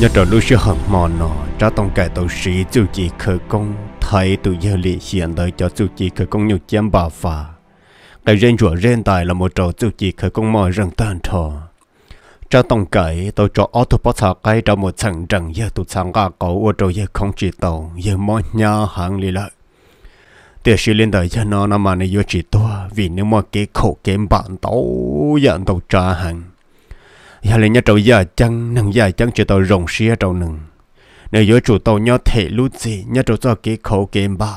nhà trò lúc sẽ học mò nó cho tông cải tổ sĩ chủ chỉ khởi công thấy tụi giờ lì hiện đời cho chủ chỉ khởi công nhiều chém bà phà cái rèn rủa rèn tài là một trò chủ chỉ khởi công mọi rừng tan trò cho tông cải tổ cho ô tô bắt sạc cái trong một thằng rừng giờ tụ thằng gà cổ ô tô giờ không chỉ tàu giờ mọi nhà hàng lì lại tiếc sĩ lên đời cho nó nằm mà này vô chỉ to vì nếu mà cái khổ kém bản tấu dạng tàu trả hàng giờ lên nhớ trâu giờ chăng nâng giờ chăng chỉ tàu rồng xia trâu nâng nếu giờ chủ tàu nhớ thể lút gì nhớ trâu cho cái khẩu kiếm ba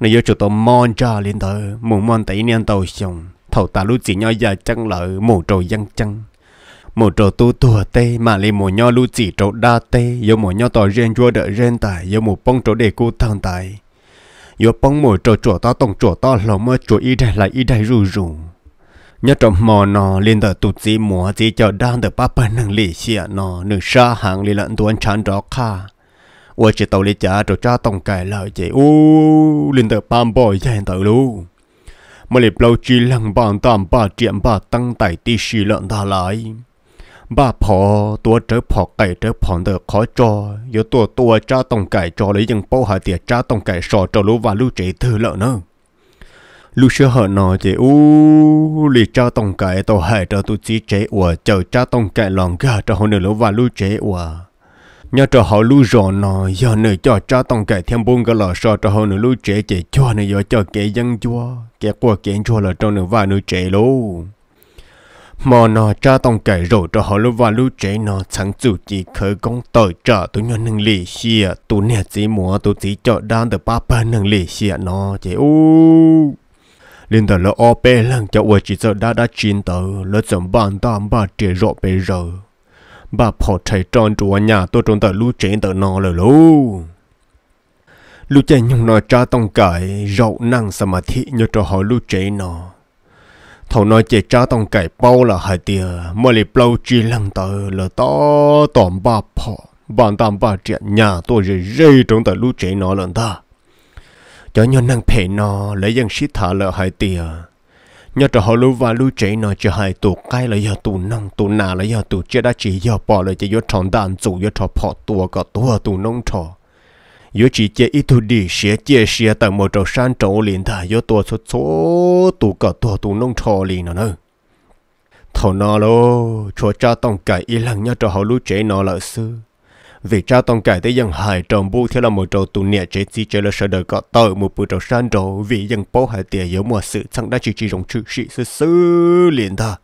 nếu giờ chủ tàu mon cho lên tờ mùng mon tẩy niên tàu xong thầu ta lút gì nhớ giờ chăng lợ mù trâu dân chăng mù trâu tu tùa tê mà lên mù nhớ lút gì trâu đa tê giờ mù nhớ tàu riêng vua đợi riêng tài giờ mù bông trâu để cu thằng tài giờ bông mù trâu chùa ta tông chùa ta lò mơ chùa y đài lại y đài rù rù nhớ trong mò nó liên tờ tụt gì mùa gì chờ đang tờ ba bên nâng lì xìa nó nâng xa hàng lì lận tuân chán rõ kha ủa chỉ tàu lì chả rồi cha tông cài lại chị u lên tờ bam bòi dành tờ luôn mà lì lâu chỉ lăng bàn tam ba triệu ba tăng tài tí xì lận thả lại ba phò tua trở phò cày trở phò đỡ khó cho yếu tua tua cha tông cài cho lấy dân bao hà tiệt cha tông cài sò cho lũ và lũ chế thư lợn nữa lúc xưa họ nói thì u lì cha tông cái tàu hải cho tôi chỉ chế ủa chờ cha tông cái lòng gà cho họ nữa và lúc chế ủa nhớ cho họ lúc rõ nó giờ nữa cho cha tông cái thêm bốn cái lò so cho họ nữa lúc chế chế cho nữa giờ cho kẻ dân cho kẻ qua kẻ cho là cho nữa và nữa chế luôn mà nó cha tông cái rồi cho họ lúc và lúc chế nó chẳng chủ chỉ khởi công tội trả tôi nhận năng lì xìa tôi nè chỉ mua tôi chỉ cho đan được ba ba năng lì xìa nó chế u liên tờ là ô bê lăng cho ua chỉ sợ đã đã chín tờ lỡ chấm bàn ta bà trẻ rõ bê giờ bà phò chạy tròn chùa nhà tôi trốn tờ lũ chén tờ nó lỡ lũ lũ chạy nhung nó cha tông cải rậu năng sa mà thị nhớ cho họ lũ chạy nó thầu nói chạy cha tông cải bao là hai tia mà lì bao chi lần tờ lỡ to tòm bà phò bàn tam bà trẻ nhà tôi rồi rơi trong tờ lũ chạy nó lần ta cho nhau năng phê nó lấy dân sĩ thả lỡ hai tìa nhớ cho họ lưu và lưu chế nó cho hai tù cái là do tù nông tù nà là do tù chưa đã chỉ do bỏ là chỉ giờ tròn đàn chủ giờ trò họ tù cả tù tù nông trò do chỉ chế ít thu đi xé chế xé tại một chỗ san trầu liền thà do tua số số tù cả tua tù nông trò liền nó nữa thầu nó lô cho cha tông cái ý lăng nhớ cho họ lưu chế nó là sư vì cha tông cải tới dân hải trồng bu theo là một trò tù nè chế chi chế là sợ đời có tờ một bữa trâu san trâu vì dân bố hải tiền yếu mà sự chẳng đã chỉ chỉ rộng chữ sĩ sư sư liền ta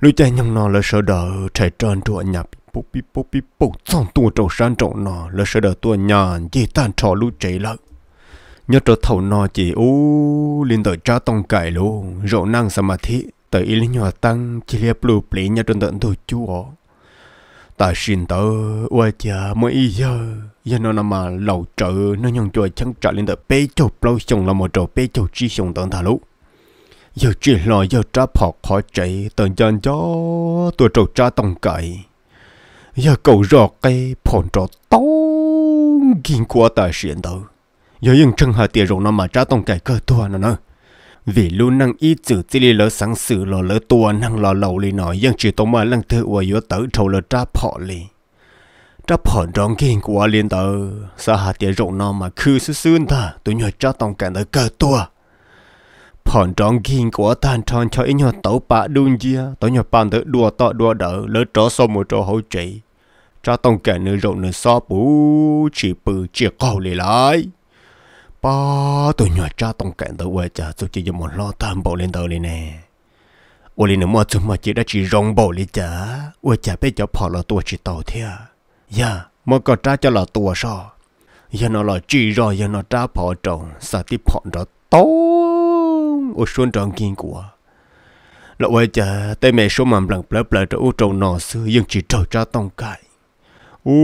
lúc cha nhung nó là sợ đời trẻ tròn trụa nhập bố bí bố bí bố trong tua trâu san trâu nó là sợ đời tua nhà gì tàn trò lúc chạy lợi nhớ trâu thầu nó chỉ u liền tới cha tông cải luôn rộ năng samadhi tới ý lý nhỏ tăng chỉ liệp lù plei nhớ trâu tận chú chúa ta xin tớ ua cha mới giờ giờ nó mà lẩu trợ nó nhung chuột chẳng trả lên tờ bê châu lâu xong là một trò bê châu chi xong tận thà lũ giờ chỉ lo giờ trả phò khó chạy tận chân cho tôi trâu trả tông cậy giờ cầu rọ cây phòn trò tông kinh qua ta xin tớ giờ những chân hà tiền rồi nó mà trả tông cậy cơ tua nó nữa vì lu năng y chữ chỉ li lỡ sáng sự lỡ lỡ tua năng lỡ lâu li nói nhưng chỉ tông mà năng thứ của yếu tớ trâu lỡ tra phọ li tra phọ trong kinh của liên tử sa hà tiệt rộng nó mà khư sư sương ta tôi nhớ cha tông cả đời cơ tua phọ trong kinh của tan tròn cho ý nhớ tẩu bạ đun gia tẩu nhớ bàn tử đua tọ đua đỡ lỡ tró sau một trò hậu chỉ cha tông cả nơi rộng nơi so bú chỉ bự chỉ cầu li lại ปอตัวหนูจ้าต้องแก่ตัวเวจ้าสุดที่จะมันลอตามบ่เล่นตัวเลยนะวันนี้หนูมาจุดมาจีได้จีรงบ่เลยจ้าเวจ้าจะไปจะพอละตัวจีโตเทียยาเมื่อก็จ้าจะละตัวชอย่านอละจีรอย่านอจ้าพอจงสติพอจะต้องอุชุนจังกินกัวแล้วเวจ้าแต่แม่ชมมันหลังเปล่าเปล่าจะอุจงนอซื้อยังจีโตจ้าต้องไก่อู้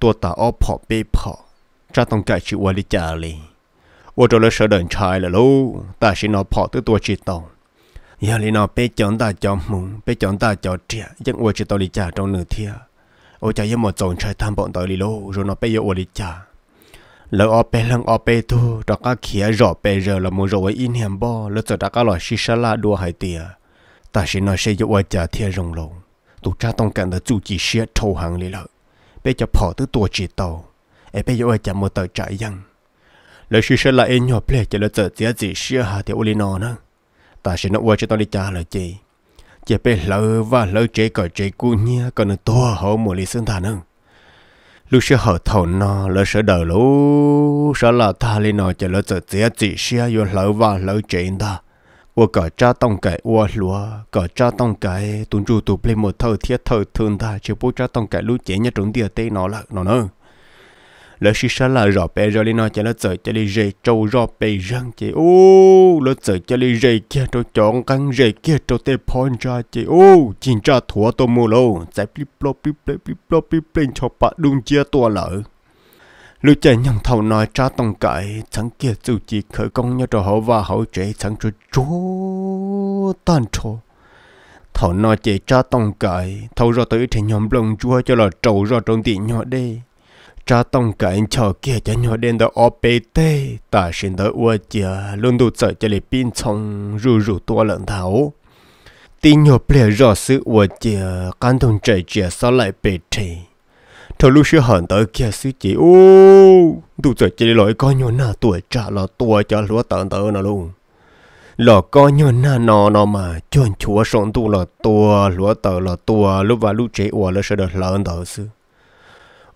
ตัวตาอ้อพอไปพอจ้าต้องไก่ชีวาลิจาเลย我这了是人才了喽，但是呢跑得多知道。giờ li nó bé chọn ta cho mùng bé chọn ta cho trẻ nhưng ôi chỉ tao li cha trong nửa thia ôi cha yếm một chọn trai tham bọn tao li lô rồi nó bé yêu ôi li cha lỡ ở bé lăng ở bé tu, đó cá khía rõ bé giờ là muốn rồi in hiểm bo lỡ cho đã cá lò xí xả la đua hai tia ta chỉ nói sẽ yêu ôi cha thia rồng lồng tụ cha tông cảnh đã chủ chỉ xét thâu hàng li lợ bé cho bỏ tới tuổi chỉ tàu em bé yêu ôi cha một tờ trại rằng lời suy sơ là em nhỏ ple chỉ là tờ tía gì xưa hà thì uli nó nữa ta sẽ nó qua cho tao đi trả lời chị chỉ biết lỡ và lỡ chế cả chế cu nha còn to hậu một lý sơn thà nữa lúc xưa họ thầu nó lỡ sợ đời lũ sợ là ta lên nó chỉ là tờ tía gì xưa rồi lỡ và lỡ chế ta qua cả cha tông cái qua lúa cả cha tông cái tuần trụ tụ ple một thầu thiết thầu thường ta chỉ bố cha tông cái lũ chế nhà trống địa tây nó là nó nữa lỡ xí xa là rõ bé rồi lên nó chả lỡ sợ chả lì dây trâu rõ bé răng chị ô lỡ sợ chả lì dây kia trâu chọn căng dây kia trâu tê phòn ra chị ô chín ra thua tôi mua lâu chạy blip blop blip blip blip blop blip blip cho bạn đun chia tua lỡ lưu chạy nhầm thầu nói cha tông cãi chẳng kia dù chỉ khởi công nhớ trò hậu và hậu chế chẳng cho chúa tan trôi thầu nói chỉ cha tông cãi thầu rồi tới thì nhóm lòng chúa cho là trâu rồi trong tiền nhỏ đây cha tông cả cho chờ kia cho nhỏ đen đó ở bê tê ta xin đó ua chia luôn đủ sợ cho lấy pin trong rủ rủ tua lợn thảo tin nhỏ ple rõ sự ua chia căn thông trời chia sao lại bê tê thầu lúc xưa hẳn tới kia sư chị ô đủ sợ cho lấy lỗi con nhỏ nào tuổi trả là tua cho lúa tận tớ nào luôn lọ có nhớ na nó nó mà chọn chúa sống tu là tua lúa tờ là tua lúc và lúc chế ủa là sẽ được lớn tờ xưa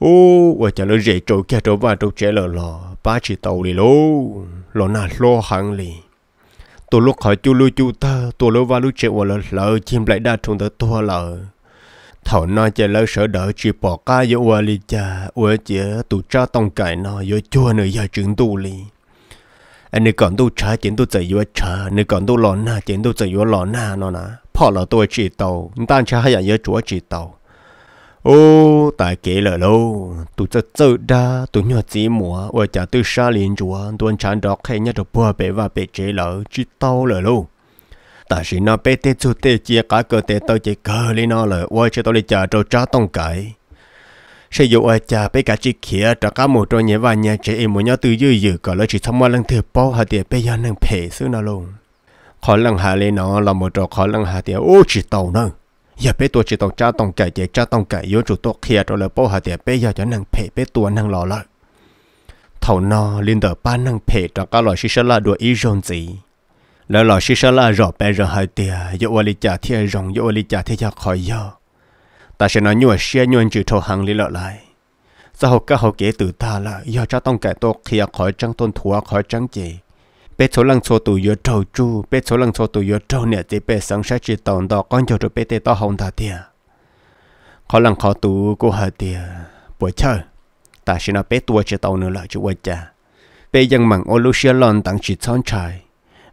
ô và chả lỡ dễ trâu kia trâu và trâu trẻ lỡ lò ba chỉ tàu đi lô lò nà lô hẳn lì tổ lúc khỏi chú lưu chú ta tổ lô và lưu trẻ và lỡ lỡ chim lại đa trong tờ tua lỡ thảo nói chả lỡ sợ đỡ chỉ bỏ ca yếu và lì cha và chỉ tụ cha tông cải nó yếu chua nữa giờ chứng tu lì anh ấy còn tu cha chiến tu chạy yếu cha anh còn tu lò na chiến tu chạy yếu lò na nó nà, là tôi tàu, chả chúa nà. tàu ô tại kể là lâu tụi tớ tớ đa tụi nhỏ chỉ mùa ở chả tụi xa liền chùa tuần chán đó khai nhá được bùa bể và bể chế lỡ chỉ tao là lâu ta sĩ nó bê tê chú tê chia cả cơ tê tớ chỉ cơ lý nó lỡ ôi chứ tao lý chả trâu trá tông cãi. sẽ dụ ở chả bê cả chỉ khía trả cá một trôi nhé và nhà chế em muốn nhau từ dư dư cả lỡ chỉ thăm mà lần thứ bao hạt tiền bê giờ nâng phê xứ nó luôn khó lần hà lý nó là một trò khó lần hà tiền ô chỉ tàu nâng giờ bé tuổi chỉ tông cha tông cậy cha tông cậy yếu chủ tốt kia rồi là bố hạt tiền bé giờ cho nàng phê bé tuổi nàng lò lại thầu no liên tờ ba nàng phê cho các loại shisha là đuổi ý rộn gì lỡ loại shisha là rõ bé rồi hạt tiền yếu ở lý trả thiên rồng yếu ở lý trả thiên giờ khỏi giờ ta sẽ nói nhua xe nhua chữ thầu hàng lý lợ sao các học kế từ ta là do cha tông cậy tốt kia khỏi trăng tôn thua khỏi trăng gì bé số lần số tuổi giờ trâu chu bé số lần số tuổi giờ trâu nè thì bé sáng sáng chỉ tồn đó con cho rồi bé tê to hồng ta tiệt khó lần khó tù cô hả tiệt buổi chơi ta xin nó bé tuổi chỉ tồn nữa là chú quên cha bé dân mạng ô lúc xưa lần tặng chỉ son trời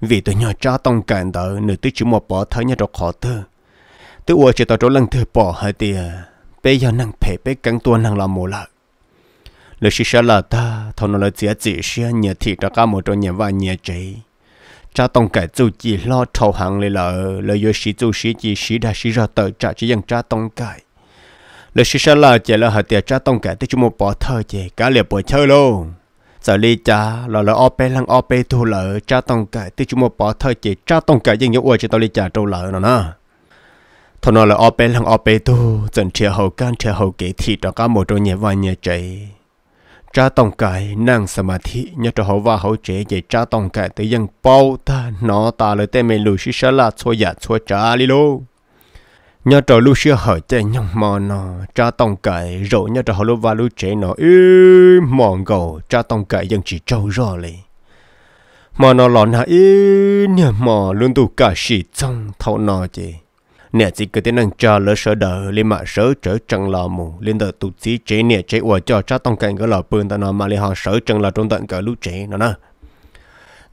vì tôi nhỏ cha tông cản đỡ nữa tôi chỉ một bỏ thấy nhà rồi khó tư tôi uống chỉ tao chỗ lần thứ bỏ hả tiệt bé giờ năng phê bé cắn tua năng làm mồ lại lời xí xá là ta thằng nó lỡ chia chỉ xí nhà thì cho cả một trong nhà và nhà chế cha tông cái chú chỉ lo thầu hàng lì lợ lời yêu xí chú xí chỉ xí đã xí ra tờ cha chỉ dân cha tông cái lời xí xá là chỉ là hạt tiền cha tông cái tới chúng một bỏ thơ chỉ cả liệp bỏ chơi luôn giờ lì cha là lỡ ope lăng ope thu lỡ cha tông cái tới chúng một bỏ thơ chỉ cha tông cái dân nhớ uo cho tao lì cha trâu lỡ nó nè thằng nó là ope lăng ope tu dần chia hậu can chia hậu kế thì cho cả một trong nhà và nhà chơi cha tông cái năng samadhi nhớ cho họ và họ trẻ dạy cha tông cái tới dân bao ta nó ta lời tên mình lùi xí xá là xua giả xua trả đi lô nhớ cho lùi xí hỏi trẻ nhung mò nó cha tông cái rồi nhớ cho họ lùi và lùi trẻ nó ư mòn gầu cha tông cái dân chỉ trâu rõ lì mà nó lọt hả ư nhớ mò luôn tụ cả xì trong thâu nó chơi nè chỉ cứ thế năng cho lỡ sợ đỡ lên mà sợ trở trăng lò mù lên đỡ tụt xí chế nè chế ủa cho cha tông cảnh cái lò bươn ta nó mà lên họ sợ trăng lò trong tận cả lũ chế nó nè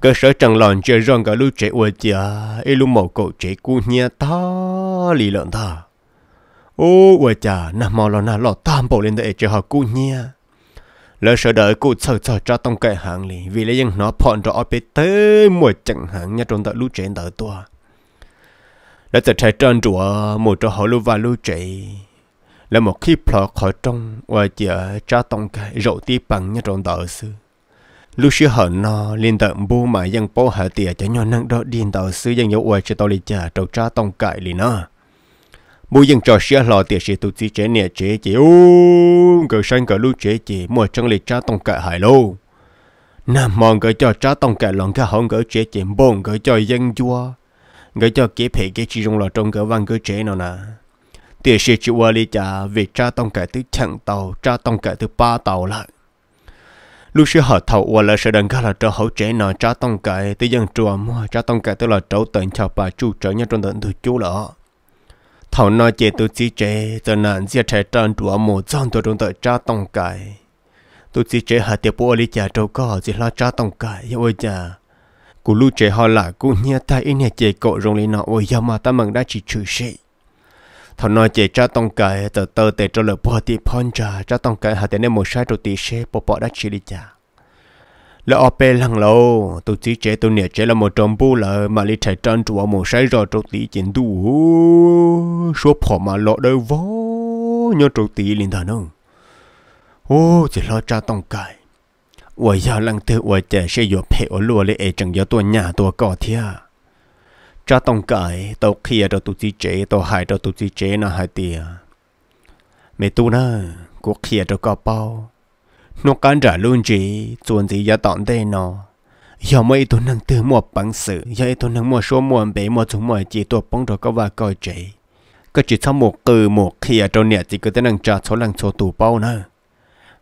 cái sở trăng lòn chơi rong cả lũ chế ủa chả ấy lũ mổ cổ chế cu nhia ta lì lợn ta ô ủa chả nà mò lò nà lò tam bộ lên đỡ chơi họ cu nhia lỡ sợ đợi cụ sợ sợ cha tông cảnh hàng lì vì lấy dân nó phòn rõ bê tê mùa chẳng hàng nhà trong tận lũ trẻ đỡ tua đã từ trái trơn rùa một cho họ lưu và lưu trị là một khi plọ khỏi trong và chữa cho tông cái rậu tí bằng như trong đạo sư lưu xưa hận nó liên tận bu mà dân bố hạ tìa cho nhau năng đó điên đạo sư dân yếu ua cho tao lý trả trâu cho tông cái liền nó bu dân trò xưa lò tìa sĩ tụ chí chế nè chế chế ô cờ xanh cờ lưu chế chế mua trong lý trả tông cái hải lâu nam mong cờ cho trả tông cái lòng cái hông cờ chế chế bông cờ cho dân chua người cho kế phê cái chỉ dùng là trong cái văn cái chế nào nè tiền sẽ chịu qua đi trả về cha tông cái thứ chẳng tàu cha tông cái thứ ba tàu lại lúc xưa họ thầu qua là sẽ đừng cả là cho hậu chế nó cha tông cái thứ dân chùa mua cha tông cái tức là trấu tận chào bà chú trở nhau trong tận từ chú lỡ thầu nói chế tôi chỉ chế giờ nạn giết trẻ trần chùa mù trong tôi trong tận cha tông cái tôi chỉ chế hạt tiệp bố đi trả trâu có chỉ là cha tông cái yêu cha cú lu trẻ họ là cú nhia ta in nhà trẻ cậu rong lên nọ ôi giờ mà ta mừng đã chỉ trừ sĩ thằng nói trẻ cha tông cái tờ tờ tệ cho lời bỏ tiền phong trà cha tông cái hạt tiền nên một sai đồ tí xe bỏ bỏ đã chỉ đi cha lỡ ở bên lăng lâu tôi chỉ trẻ tôi nhẹ trẻ là một trong bu lợ mà đi chạy chân chùa một sai rồi trâu tí chiến tu số phò mà lọ đâu vó nhớ trâu tí lên thằng không ô chỉ lo cha tông cái ว我要让得我的室友陪我落泪，而整有เ伢多高铁。จะต้องกายตัวเคลียตัวตุ้ยเจตัวหายตัวตุ้ยเจน่ะหายเตียเมตูน่ะกูเคลียตัวกระเป๋านกการจ่าลุงจีจวนจีอยาตอนได้นอย่าไม่ตัวนั่งตื่นหมดปังสืออย่าตัวนั่งหมดชั่วหมดเบี้ยหมดชั่วหมดจีตัวปังตัวก็ว่าก่อยเจก็จีทั้งหมดเกือหมดเขลียตัวเนี่ยจีก็ัวนั่งจ่ายชั่วลังชั่วตัวเป้าน่ะ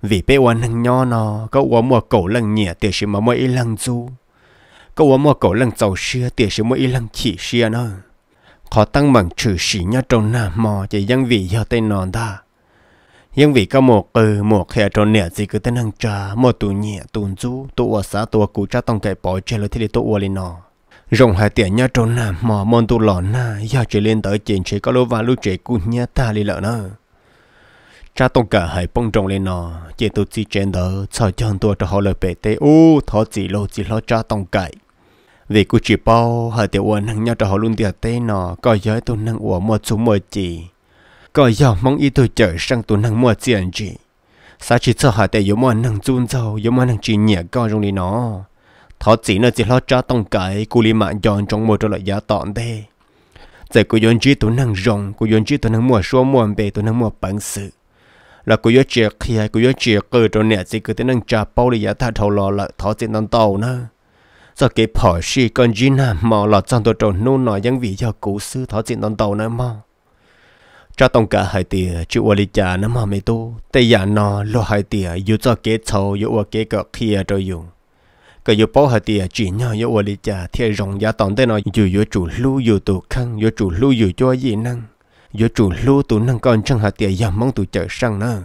vì bé uống nâng nho nó có uống mua cổ lăng nhẹ tiền sự mà mỗi lăng du có uống mua cổ lần giàu xưa tiền sự mỗi lăng chỉ xưa nó khó tăng bằng trừ sĩ nhá trong nam mò chỉ dân vị do tên nón ta dân vị có một ừ một hệ trong nhẹ gì cứ tên hàng trà một tụ nhẹ tụ du tụ ở xã tụ cụ cha tông cái bỏ chơi lối thì tụ uống lên nó rồng hai tiền nhá trong nam mò môn tụ lọ na giờ chỉ lên tới chuyện chỉ có lối và lối chỉ cụ nhá ta đi lợ nữa cha tông cả hải bông trồng lên nó chỉ tu chỉ trên đó sau chân tôi cho họ lời bể tê u thọ chỉ lô chỉ lo cha tông cải vì cứ chỉ bao hải tiểu uẩn hàng nhau cho họ luôn tiệt tê nó coi giới tôi nâng uẩn mua chú mua chỉ coi giờ mong ý tôi trở sang tôi nâng mua tiền chỉ sao chỉ sợ hải tiểu yếu mua nâng chun dầu yếu mua nâng chỉ nhẹ coi trong đi nó thọ chỉ nó chỉ lo cha tông cải cú li mạng giòn trong mua cho lợi giá tọn tê giờ cứ yến chỉ tôi nâng rong cứ yến chỉ tôi nâng mua số mua bể tôi nâng mua bản sự là cô giáo chia khi hay cô giáo chia cứ cho nè chỉ cứ tới năng cha bao đi giá thà thầu lò là thó tiền năng tàu nữa Sau khi phở xì con gì nà mà là trong tôi trộn nôn nói những vị cho cũ sư thó tiền năng tàu nữa mà cho tông cả hai tìa chịu ở lý trả nó mà mấy tu tây nhà nò lo hai tìa dù cho kế sau, dù ở kế cỡ kia rồi dùng cái dù bao hai tìa chỉ nhau dù ở lý trả thì rồng giá tổng tới nó dù dù chủ lưu dù tụ khăn dù chủ lưu dù cho gì năng yo chủ lu tụ năng con chẳng hạ tiệt yam mong tụ chở sang nữa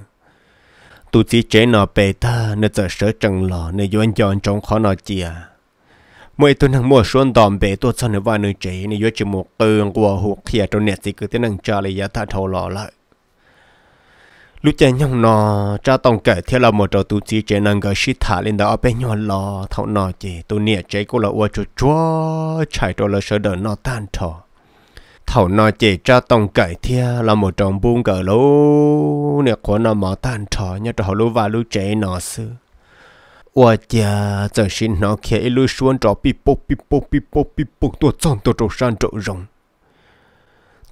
tụ chỉ chế nọ bề ta nè chợ sở chẳng lò nè yo anh dọn trong khó nọ chìa mỗi tụ năng mua xuân đòn bề tụ cho nè vài nơi chế nè yo chỉ một cường của hụt khía trong nét chỉ cứ tiếng năng trả lấy giá thà thầu lò lại lúc chạy nhông nọ cha tông kể theo là một trò tụ chỉ chế năng gỡ shit thả lên đó bên nhau lò thảo nọ chế tụ nè chế cũng là uo chúa chúa chạy trò là sợ đờ nọ tan thọ thầu nó chỉ cho tông cậy thia là một trong buông cỡ lũ nè của nó mở tan trò nhớ trò lũ và lũ trẻ nó sư ủa cha giờ xin nó kia lũ xuống trò pi po pi po pi po pi po tôi chọn tôi trâu san trâu rồng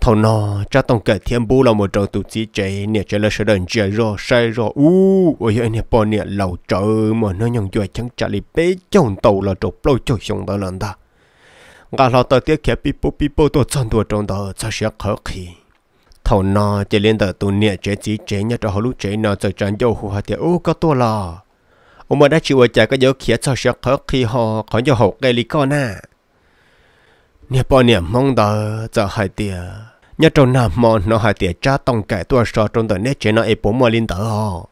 thầu nó cho tông cậy thiên bu là một trò tụ chỉ trẻ nè chơi là sự đơn chơi rồi say rồi u ôi ơi nè bọn nè lầu trời mà nó nhung chơi chẳng trả lại bé chồng tàu là trò plou chơi xong đó lần ta ngà lo tờ tiếc kia bị bố bị bố tôi chọn đồ trong đó sao sẽ khó khí, thầu nó chỉ lên tờ tu niệm chế chỉ chế nha cho họ lúc chế nó cho tràn dầu hồ hạt tiếc ô có tôi lo ông mà đã chịu trả cái dấu kia cho sẽ khó khí họ khó cho hậu gây lì con à nè bao niệm mong đợi cho hai tiếc nhớ trong nam mò nó hai tiếc cha tông cải tôi sợ trong tờ nét chế nó ép bố mà lên tờ họ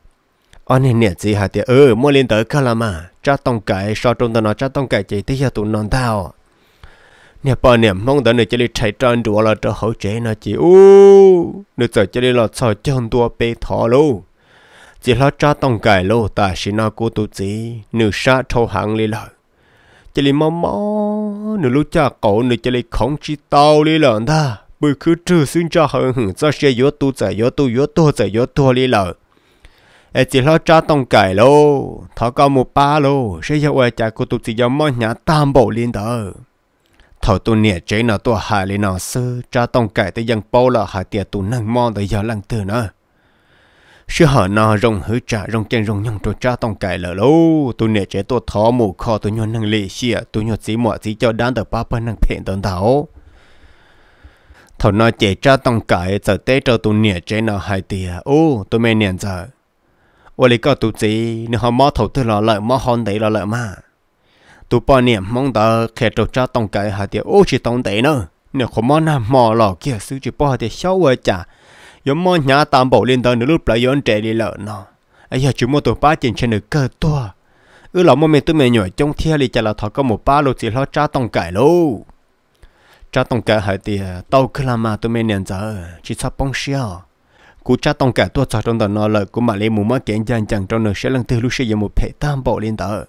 anh nên nè gì hai tiếc ừ mua lên tờ cả là mà cha tông cải sợ trong tờ nó cha tông cải chỉ tiếc tụ non tao nè bà nè mong đợi nè chơi đi chạy trăn đuổi là trở hậu chế nè chị u nè giờ chơi đi là sợ chân đùa bê thọ luôn chỉ lo cha tông cài lô ta chỉ na cô tu chỉ nửa sa thâu hàng li lợ chơi đi mò mò nửa lúc cha cậu nửa chơi đi không chỉ tao li lợn ta bởi cứ trừ xuyên cha hơn hửng cho xe yếu tu giải yếu tu yếu tu giải yếu tu li lợ ê chỉ lo cha tông cài lô thọ cao một ba lô sẽ yêu ai cha cô tu chỉ yêu mò nhà tam bộ liên đời thầu tu nè chế nó tu hà lên nó sư cha tông cải tới dân bao là hà tiệt tu năng mo tới giờ lăng từ nữa sư họ nó rong hứa trả rong chân rong nhung cho cha tông cải lỡ lâu tu nè chế tu thọ mù kho tu nhon năng lệ xia tu nhon xí mọ xí cho đan tờ ba bên năng phèn tận thảo thầu nó chế cha tông cải giờ té cho tu nè chế nó hà tiệt ô tu mẹ nè giờ ô lý có tu gì nó họ mò thầu tu là lợi mò hòn đấy là lợi mà tụ bỏ niệm mong đợi khi trâu cho tông cái hạt tiền ô chỉ tông tệ nữa nếu không mong nào mò lò kia sư chỉ bỏ hạt tiền sáu vợ cha yo mò nhà tam bộ liên tờ nửa lúc lại yon trẻ đi lợ nó ấy giờ chúng mua tụ ba tiền trên được cơ to ư lão mò mình tụi mình nhồi trong thiên lì chả là thọ có một ba lô chỉ lo cho tông cái lô cho tông cái hạt tiền tàu cứ làm mà tôi mình nhận giờ chỉ sắp bông xiao cú cha tông cả tua cho trong tờ nó lợi của mà lấy mũ mất kiện dàn chẳng trong nửa sẽ lần thứ lúc sẽ dùng một hệ tam bộ lên tờ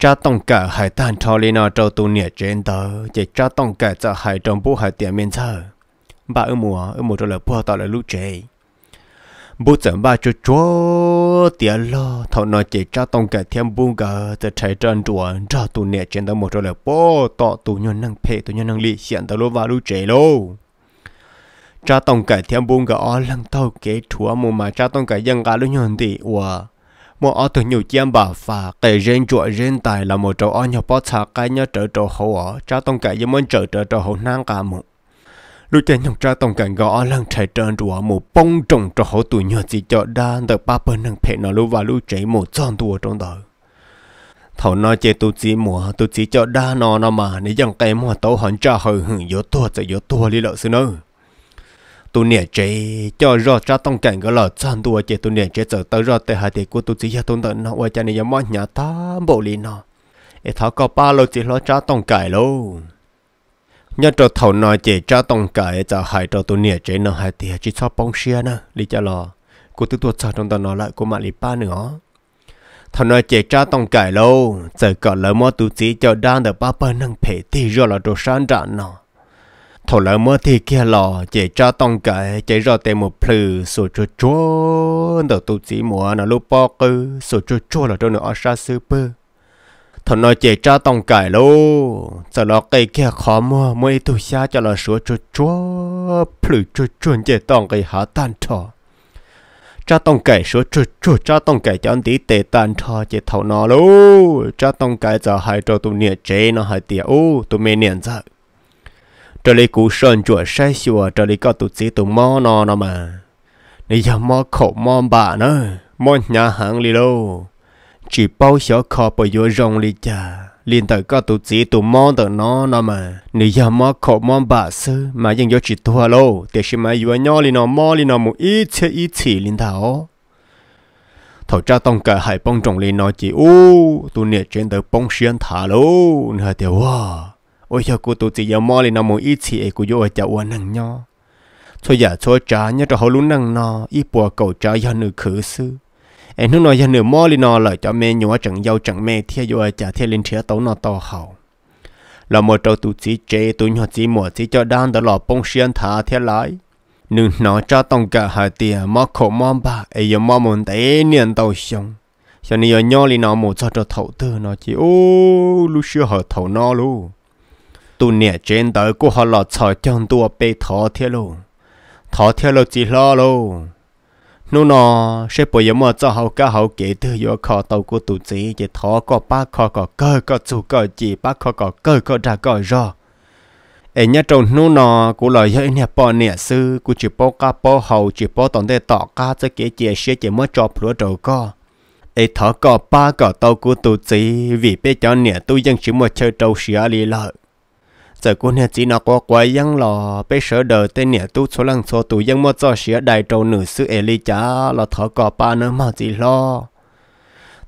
cha tông cả hải tan cho lên nó cho tu nhẹ trên tờ chỉ cha tông cả cho hải trong bố hải tiền miền thơ ba ở mùa ở mùa cho là bố tao là lũ trẻ bố chấm ba cho chúa tiền lo thọ nó chỉ cha tông cả thêm buông cả cho chạy trần chuồn cho tu nhẹ trên tờ một rồi là bố tao tu nhân năng phê tu nhân năng lì hiện tao luôn vào lũ trẻ lô, cha tông cả thêm buông cả ở lăng tao kế chúa mùa mà cha tông cả dân cả lũ nhon thì ủa một ở từ nhiều chiêm bà và kể riêng chuỗi riêng tài là một chỗ ở nhà bó xa cái nhà trợ trợ hộ ở cha tông cả những món trợ trợ chỗ hậu nang cả một lúc chơi nhung cha tông cả gõ lăng chạy trên rùa một bông trồng chỗ hộ tuổi nhỏ chỉ cho đa được ba bên năng phe nó lúc và lúc chạy một tròn đùa trong đời thầu nói chơi tu chỉ mùa tu chỉ cho đa nó nó mà nếu chẳng cái mùa tàu hòn cha hơi hưởng yếu tua chạy yếu tua đi lợi sư nơi tu nè chế cho rõ ra tông cảnh cái lò chăn tu chế tu nè chế trở tới rõ tới hai thì của tu chỉ ya tu tận nó cho nên mọi nhà ta bộ lý nó ít thảo có ba lô chỉ lo ra tông cải lô nhớ cho thầu nói chế ra tông cải cho hai cho tu nè chế nó hai thì chỉ cho bóng xia nè đi cho lo của tu tu cho trong tận nó lại của mạng lý ba nữa thằng nói chế cha tông cải lâu giờ còn lỡ mò tu chỉ cho đang được ba bên năng phê thì rồi là đồ sáng trạng nó thổ lỡ mơ thì kia lò chỉ cho tông cái chỉ rồi tề một plư số chua chua đầu tu chỉ mùa nó lúc bỏ cứ số chua chua là trong nó xa sư bơ thổ nói chỉ cho tông cái lô giờ nó cây kia khó mua mới tu xa cho là số chua chua plư chua chua chỉ tông cái hạ tan thọ cha tông cái số chua chua cha tông cái cho anh tí tệ tan thọ chỉ thổ nó lô cha tông cái giờ hai trâu tu niệm chế nó hai tiệt ô tu mê niệm giờ trở lại sơn chùa sai chùa trở lại có tụ chỉ tụ mò mà nãy giờ mò khổ mò bà nữa mò nhà hàng li lô chỉ bao xó khó bởi vô rong cha liền tới có tụ chỉ tụ mò tờ nó nọ mà nãy giờ mò khổ mò bà mà dân vô chỉ tua lô tiếc mà vừa nhỏ li nọ mò li nọ một ít chế ít chỉ liền thảo thầu cha tông cả hai bông trồng lên nó chỉ u tụ nè trên tới bông xuyên thả luôn nè tiểu hoa ôi giờ cô tụt chỉ giờ mò lên nó muốn ít chị cô của vô chả uốn nặng nhau thôi giờ thôi trả nhớ cho họ luôn nặng nó ít bùa cầu trả giờ nửa khử sư em nói nói giờ nửa mò lên nò lại cho mẹ nhua chẳng giàu chẳng mẹ thiệt vô chả thiệt lên theo tàu nò to hậu là một trâu tụt chỉ chế tụi nhỏ chỉ mùa chỉ cho đan đó lò bông xiên thả theo lại nương nò cho tông cả hai tiền mò khổ mò bà ấy giờ mò muốn té niên tàu sông. cho nên giờ nhau lên nò một cho cho thầu tư nò chỉ ô lúc xưa họ thầu nò luôn tu nè trên đời của họ lọt sỏi trong tua bê thọ thế lô thọ thế lô chỉ lo lô nô nọ sẽ bồi dưỡng mà cho họ cả họ kể từ vô khó tàu của tụ chỉ chỉ thọ có ba khó có cơ có chủ có chỉ ba khó có cơ có ra có rõ ở nhà trồng nô nọ của lời dạy nè bò nè sư của chỉ bò cá bò hầu chỉ bỏ tòn tê tọ cá cho kể chỉ sẽ chỉ mới cho lúa đầu co ai thọ có ba có tàu của tụ chỉ vì bây giờ nè tôi dân chỉ mới chơi trâu xía lợi giờ cô nè chỉ nó qua lò, bây giờ đời tên nè tu số lần số tu ยัง mất cho sửa đại trâu nữ sư Eli cha là thở cò ba nữa mà chỉ lo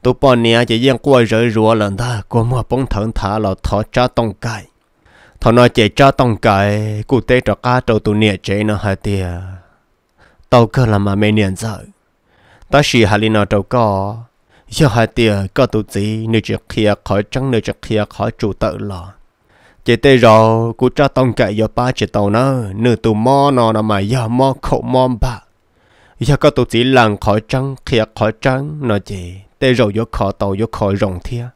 tu bỏ nè chỉ ยัง qua rỡ rùa lần ta cô mua bông thần thả là thở cha tông cài thọ nói chỉ cha tông cài cụ tế cho cá trâu tu nè chế nó hai tia tàu cơ là mà mấy niên giờ ta chỉ hà linh nó trâu cò giờ hai tia có tu gì nếu chỉ kia khỏi trắng nếu chỉ kia khỏi chủ tự lò chỉ tê rò cụ cha tông chạy giờ ba chị tàu nó nửa tù mò nó là mà giờ mò khẩu mò bà giờ có tụ chỉ làng khỏi trăng kia khỏi trắng, nó chỉ tê rò giờ khó tàu giờ khỏi rồng thia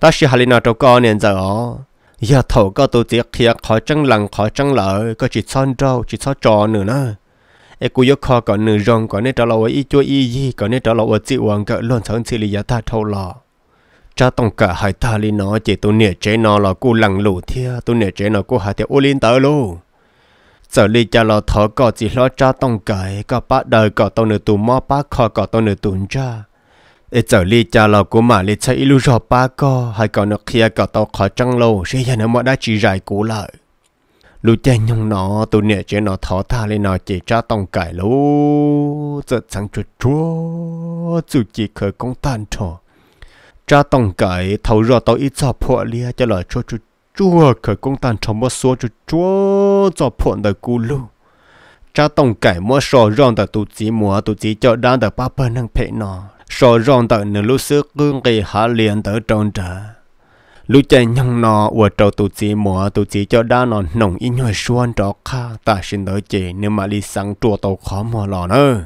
ta sẽ hà lina trâu con nên giờ ó giờ thầu có tụ chỉ kia khỏi trắng làng khỏi trắng lợ có chị son rau chị son trò nữa nó ai cụ giờ khó còn nửa rồng còn nên trả lời ý chúa ý gì còn nên trả lời chỉ hoàng cỡ luôn sáng chỉ lý giá ta thâu lọ cha tông cả hai ta li nó chỉ tôi nè chế nó là cô lằng lù thia tôi nè chế nó cô hai thia ô linh tớ lô giờ li cha lo thọ có chỉ lo cha tông cái có ba đời có tao nửa tu mò ba kho có tao nửa tu cha ít giờ li cha lo cô mà li chơi ilu cho ba co hai có nó kia có tao khó trăng lù sẽ nhà nó mà đã chỉ dài cô lại lu cha nhung nó tôi nè chế nó thọ tha li nó chỉ cha tông cái lô giờ chẳng chút chúa dù chỉ khởi công tan thọ cha tổng cái thầu rõ tàu ít cho phọ lia cho lời cho chú chúa khởi công tàn trong một số chú chúa cho phọ đời cù lù cha tổng cái mua sò rong tờ tụ chỉ mua tụ chỉ cho đan tờ ba bên năng phệ nọ sò rong tờ nửa lúc xưa cương kỳ hạ liền tờ tròn trở lúc chạy nhung nọ ở trâu tụ chỉ mua tụ chỉ cho đan nọ nồng ít nhồi xuân trọ kha ta xin đỡ chị nếu mà đi sang chùa tàu khó mua lọ nữa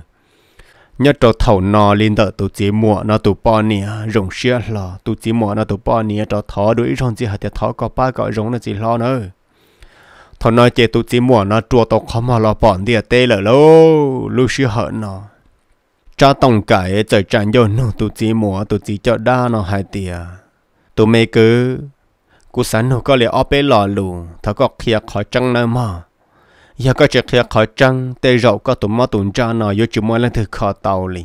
nhớ trâu thầu nò lên đỡ tụ chỉ mua nó tụ bò nè à, rồng xia lò tụ chỉ mua nó tụ bò nè à, trâu thọ đuổi rong chỉ hạt thọ có ba cái rồng nó chỉ lo nữa thọ nò chế tụ chỉ mua nó chua tàu khó mà lo bọn đi à, tê lở lô lu xia hở nò cha tổng cải trời tràn vô nó tụ chỉ mua tụ chỉ cho đa nó hai tia tụ mê cứ cú sắn nó có lẽ ở bên lò lù thọ có khía khỏi trăng nơi mà giờ có chuyện khi khỏi trăng tê rậu có tụi mò tụn cha nò, vô chữ mua lên từ khó tàu lì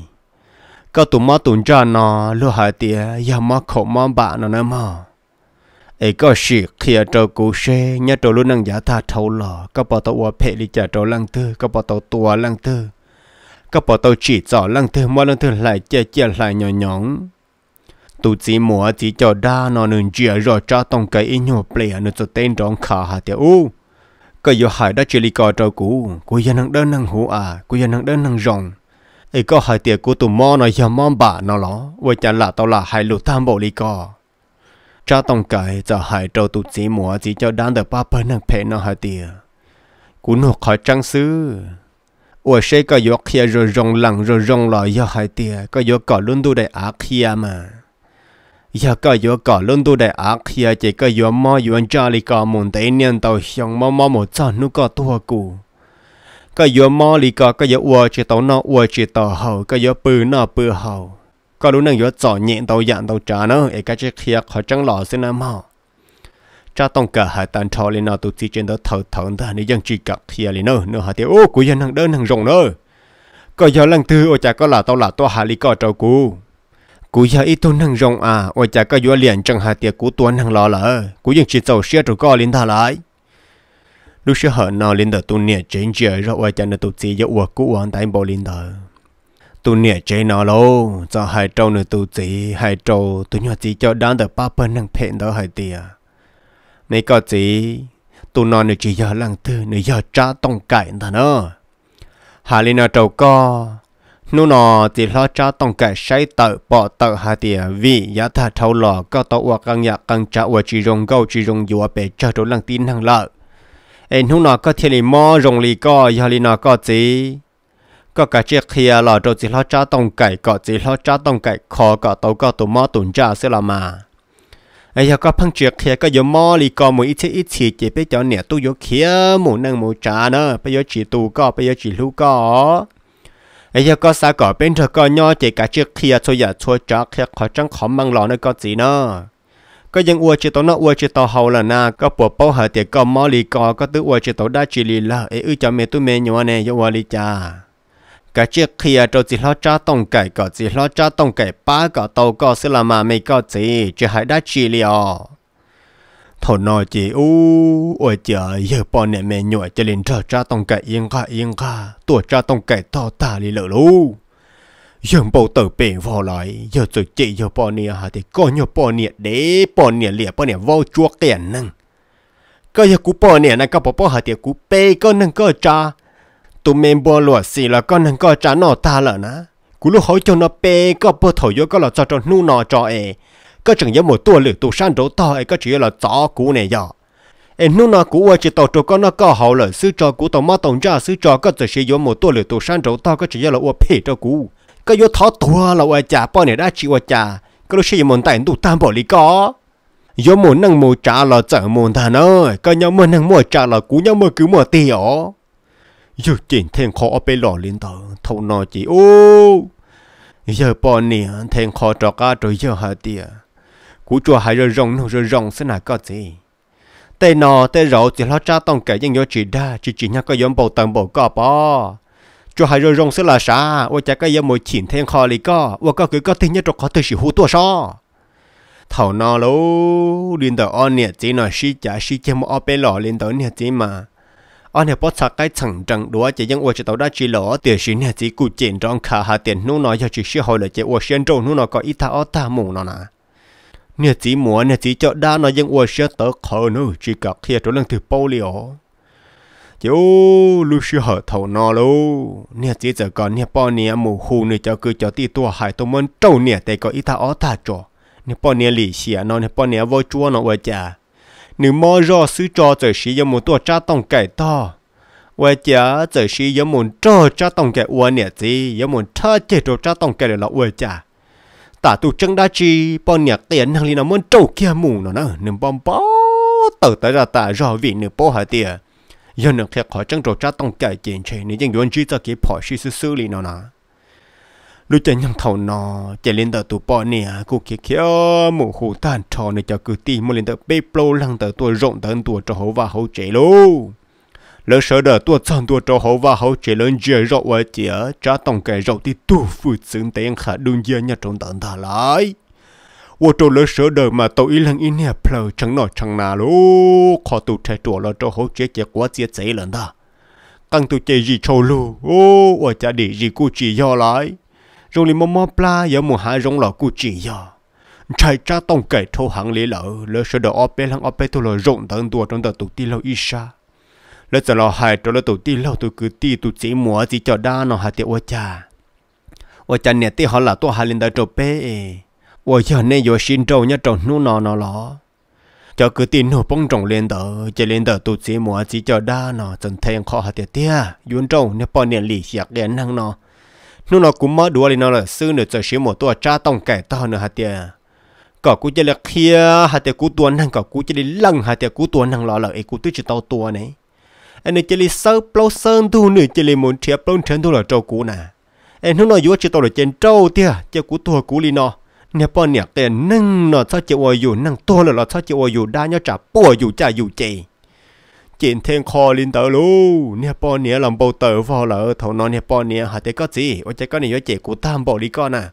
có tụi mò tụn cha nò, lúa hải tía giờ má khổ má bạ nó nè mà ấy có sự khi trâu cú xe nhà trâu luôn năng giả tha thâu lò có bảo tàu ua phê đi chả trâu lăng tư có bảo tàu tua lăng tư có bảo tàu chỉ rõ lăng tư mò lăng tư lại chè chè lại nhỏ nhõng tụ chỉ mua chỉ cho đa nò nương chia rồi cha tông cái ý nhổ plea nó cho tên trong khả hạt tiêu ก็อยู่หายได้เจลิกอจอกูกูยังนั่งเดินนั่งหูอ่ะกูยังนั่งเดินนั่งรองไอ้ก็หายเตี๋ยกูตุ่มมอหน่อยยามมอมบ่าเนาะล้อว่าจะละเตาละหายหลุดตามโบลิกอจ้าต้องไก่จะหายเจ้าตุ่จีหมัวจีเจ้าด้านเดอป้าเปิ้ลนั่งเพนเนาะหายเตี๋ยกูหนวกขอจังซื้ออวยเชก็ยกเคียรรองหลังรองลอยยาหายเตี๋ยก็ยกก่อลุ่นดูได้อาเคียมา giờ cái vừa có luôn tu đại ác giờ chỉ có vừa mò vừa cho li có muốn thấy niên tàu xong mò mò một trận nu có tua cụ cái vừa mò li có có vừa uo chỉ tàu nó uo chỉ tàu hậu có vừa bự nó bự hậu có lúc năng vừa chọn nhện tàu dạng tàu trả nó ấy cái chiếc kia khỏi trăng lò xin em mò cha tông cả hai tàn trò lên nó tụt chỉ trên đó thở thở ta nếu dân chỉ cặp kia lên nó nó hả tiêu ô của dân hàng đơn hàng rộng nữa cái giờ lần thứ ô cha có là tao là tao hà li cả trâu cũ cú giờ ít tuần hàng rong à ôi chả có vừa liền chẳng hà tiệc cú tuần hàng lò lỡ cú dừng chỉ tàu xe rồi co lên thả lại lúc xe hở nó lên đợt tuần nè chén trời rồi ôi chả nó tụt gì giờ uổng cú uổng tại bộ lên đợt tuần nè chén nó lâu, cho hai trâu nữa tụt gì hai trâu tụi nhỏ chỉ cho đan đợt ba bên hàng phèn đó hai tiệc mấy có chỉ tụi nó nữa chỉ giờ lăng tư nữa giờ trả tông cải thằng nữa, hà lên nó trâu co นู่นอทีล้อจ้าต้องแก่ใช้เตัอปอเตัฮหาเตียวิยาถ้าเท่าหล่อก็ตัวกังยากังจะวจีรงเก้าจีรงอยู่เป็นเจ้าตัวลังตีนทางละเอ็นู่นอก็เทลิมอรงลีก็ยาลีนอก็จีก็กะเจียเคียหล่อโดจีเ้าจะาต้องไก่ก็จีเ้าจะาต้องไก่คอก็ตัวก็ตัวมอตุนจ้าเสลามาไอ้ยาก็พังเจียเคียก็ยมอลีก็หม่อเชิอเชยเจ็บไปเจ้าเนี่ยตู้ยกเคียหมูนั่งหมูจาเนอะไปยกจีตูก็ไปยกจีลูกก็ไอ้ยก็สาก่อเป็นเธอก็ย่อเจกาเชือกเคลียช่วยช่วยจักเคลียขอจังขอมังหลอนก็จีนาก็ยังอวจตนาอวจตเฮาละนา ก็ปวดเป้าหาเตียก็มอลีกอก็ตื้ออวจตได้จิลีละเอ้ยจะเมตุเมยันเนยวลิจากะเจีกเคลียโจจิล้อจ้าต้องไก่ก็จิล้อจ้าต้องไก่ป้าก็เตาก็สลามาไม่ก็จีจะหายได้จิลีอ thổ nọ chỉ u ôi chờ giờ bọn nè mẹ nhồi cho lên trở ra tông cái yên cả yên cả tua ra tông cái to ta đi lỡ lu giờ bầu tử bể vào lại giờ tụi chị giờ bọn nè hả thì có nhiều bọn nè để bọn nè lìa bọn nè vào chua tiền năng Cái giờ cú bọn nè này có bỏ bọn hà thì cú bê có năng có cha tụi mình bỏ lụa xì là có năng có cha nọ ta lỡ nè cú lúc hỏi cho nó bê có bơ thổi vô có là cho cho nu nọ cho e có chừng giống một tua lửa tụ san đổ to ấy có chỉ là chó cũ này giờ em nô nó cũ ở chỉ tàu trâu con nó có hậu lợi sư trò cũ tàu ma tàu cha sư trò có chỉ sử dụng một tua lửa tụ san đổ to có chỉ là ua phê trâu cũ có vô thó tua là ua chả bao này đã chỉ ua chả có lúc sử dụng một tay đủ tam bỏ lý có giống một năng một trả là chở một thằng ơi có nhau một năng một trả là cũ nhau một cứ mua tiêu giờ chuyện thêm khó bê lò lên tờ thâu nó chỉ ô giờ bọn nè thêm khó trọ cá rồi giờ hả tiệt cú chùa hai rồi rồng nó rồi rồng sẽ là có gì tê nọ tê rậu chỉ lo cha tông kể những yếu chỉ đa chỉ chỉ nhắc có giống bầu tầng bầu cọ bò chùa hai rồi rồng sẽ là sa ô cha cái giống mỗi chỉnh thêm kho lì co ô có cứ có tin nhất trong có từ sự hú tua so thầu nọ lú liên tờ on nè chỉ nói si chả si chém mò bê lọ liên tờ nè chỉ mà on nè bớt sạc cái thằng trăng đúa chỉ những ô chỉ tàu đã chỉ lọ tiền si nè chỉ cụ chỉnh trong khả hà tiền nu nói cho chỉ si hồi là chỉ ô xuyên trâu nu nó có ít ta ở ta mù nó nà เนี่ยจีหมัวเนี่ยจีเจาะด้านนยังอวยเชื่อเตอเขาเนื้อจีกักเฮียตัวเรื่องถือเป้าเลียวยูลูชิเหอเท่านอลูเนี่ยจีจะก่อนเนี่ยป้อเนี่ยหมูหูเนี่ยจะคือจะตีตัวหายตัวมันเจ้าเนี่ยแต่ก็อีตาอ๋อตาจ่อเนี่ยป้อเนี่ยหลี่เสียนอนเนี่ยป้อเนี่ยวัวจัวนอวัวจ่าหนึ่งมอรอซื้อจอเจอชียมูตัวจ้าต้องไก่ต่อวัวจ่าเจอชียมูจ้าจ้าต้องไก่วัวเนี่ยจียมูท่าเจ็ดจ้าต้องไก่เลยละวัวจ่า tả tụ chân đa chi bọn nhạc tiền hàng li nó trâu kia mù nó nó nằm bom bó tờ tới ra tả vị nửa bó hả tiền giờ nửa thiệt khỏi chân rồi cha tông cải chiến chế nếu những chuyện chi ta kịp hỏi sư sư li nó nó lúc chơi nhầm thầu nó chơi lên tờ tụ bọ nè kia kia mù hủ tan trò này cho cứ tìm mua lên tờ bê plô lăng tờ tua rộng tờ tua cho hấu và hấu chế luôn lỡ sợ đỡ tua chọn tua trâu hậu và hậu chỉ lớn dễ rộng ở chỉ cha tổng kẻ rộng thì tu phụ xứng tiền khả đương dễ nhà trong tận thả lại wo trâu lỡ sợ đỡ mà tàu ý lần ý nè plờ chẳng nọ chẳng nào lô khó tụ trẻ trùa lỡ trâu hậu chế chế quá chế chế lần ta căng tụ chế gì trâu lô ô ở cha để gì cô chỉ do lại rồi lì mò mò pla giờ mù hạ rong lọ cô chỉ do chạy cha tổng kẻ trâu hàng lý lỡ lỡ sợ đỡ ọp bé lăng ọp bé tụ lỡ rộng tận tua trong tờ tụ ti lâu ít xa lỡ giờ lo hại cho lỡ tổ ti lâu tôi cứ ti tôi chỉ múa chỉ cho đa nó hại tiệt ô cha ô cha nè ti họ là tôi hại lên đời trâu bé ô giờ nè giờ xin trâu nhá trâu nu nó nó ló cho cứ tin nó bông trồng lên đỡ chỉ lên đỡ tôi chỉ múa chỉ cho đa nó chân thèn khó hại tiệt tia yun trâu nè bao nè lì xiạc đèn năng nó nu nó cũng mơ đuôi lên nó là sư nữa giờ xin một tôi cha tông kẻ tao nữa hại tiệt cả cú chơi là kia hạt tiệt cú tuần năng cả cú chơi là lăng hạt tiệt cú tuần năng lọ lợ ấy cú tôi chỉ tao tuần này anh ấy chỉ li sơ plau sơn thu nửa chỉ li muốn chia plau chân thu là trâu cũ nè anh hôm nói vừa chỉ tao là chân trâu tia à, chỉ cũ thua cũ li nọ nè bọn nè tiền nâng nọ sao chịu ở dù nâng tua là sao chịu ở dù đa nhau trả bỏ dù trả dù chì chuyện thiên kho lên tờ lu nè bọn nè làm bầu tờ vào lỡ thầu nó nè bọn nè hả thế có gì ôi chạy con này chạy cũ tam bỏ đi con à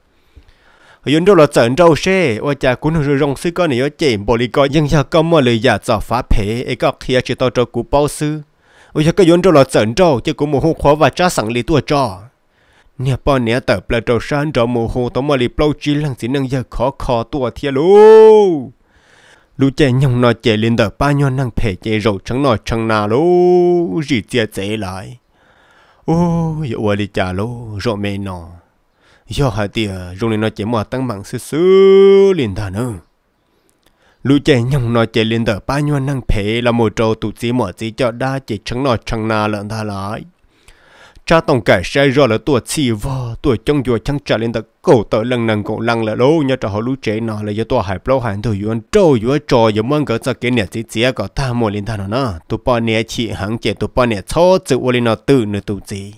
hiện đâu là trận đâu xe ôi cha cũng rồi rong sư con này chạy bỏ lì con nhưng giờ có mà lời giả cho phá phế ấy có khi chỉ tao cho cũ bao sư ôi chắc cái yến trâu là sẵn trâu chứ cũng mồ hôi khó và cha sẵn lì tua trò nè bao nè tập là trâu san trâu mồ hôi tao mà plau chi lăng xin năng giờ khó khó tua thiệt luôn lũ trẻ nhông nó trẻ lên tờ ba nhon năng phê trẻ rồi chẳng nói chẳng nà lô gì trẻ trẻ lại ôi ôi đi chả lô rồi mẹ nọ do hai tia rồi nó trẻ mò tăng mạng sư sư lên thà nữa lũ trẻ nhong nó chạy lên tờ ba nhuan năng phê là một trâu tụ chí mở chí cho đa chỉ chẳng nó chẳng nà lợn tha lại cha tổng cả sai rồi là tuổi chỉ vợ tuổi trong chùa chẳng trả lên tờ cổ tờ lần lần cổ lăng là lâu nhớ cho họ lũ trẻ nó là do tuổi hải lâu hàn thôi yuan trâu yuan trò yuan mong cái sao cái nè chỉ chỉ có ta mua lên ta nó nè tụ ba nè chỉ hàng trẻ tụ ba nè cho chữ lên nó tự nữa tụ gì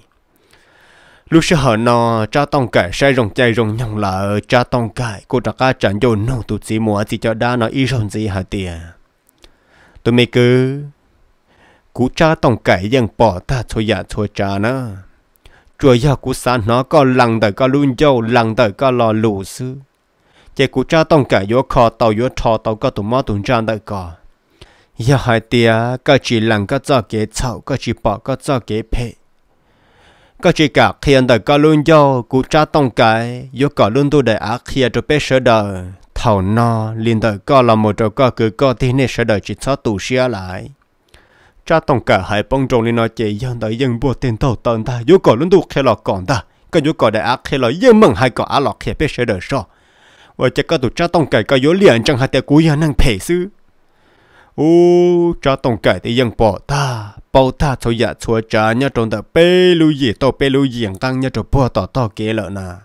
lúc sẽ hở nó cha tông cải sai rồng chạy rồng nhong lỡ cha tông cải cô đã ca chẳng vô nô tụt gì mua gì cho đa nó y rồng gì hả tiề tụi mày cứ cú cha tông cải vẫn bỏ ta thôi dạ thôi cha nó chùa giờ cú sa nó có lằng đời có luôn dâu lằng đời có lo lù sư chỉ cú cha tông cải vô kho tàu vô thò tàu có tụi mò tụi cha đời có giờ hai tiề có chỉ lằng có cho kế chậu có chỉ bỏ có cho kế phê có chỉ cả khi anh ta có luôn do cụ cha tông cái do có luôn tôi để ác khi cho bé sợ đời thầu no liền đời có là một trò có cứ có thì nên sợ đời chỉ cho tù xia lại cha tông cả hai bông trồng liền nói chỉ dân đời dân buộc tiền tàu tận ta do có luôn tôi khi lọ còn ta có do có để ác khi lọ dân mừng hay có á lọ khi bé sợ đời sao và chắc có tụ cha tông cái có do liền chẳng hai tay cú ya năng phê xứ ô cho tổng cái thì dân bỏ ta bỏ ta cho dạ chúa cha nhớ trong đó bê lưu gì to bê lưu gì tăng nhớ trong bỏ tỏ to kia lợn à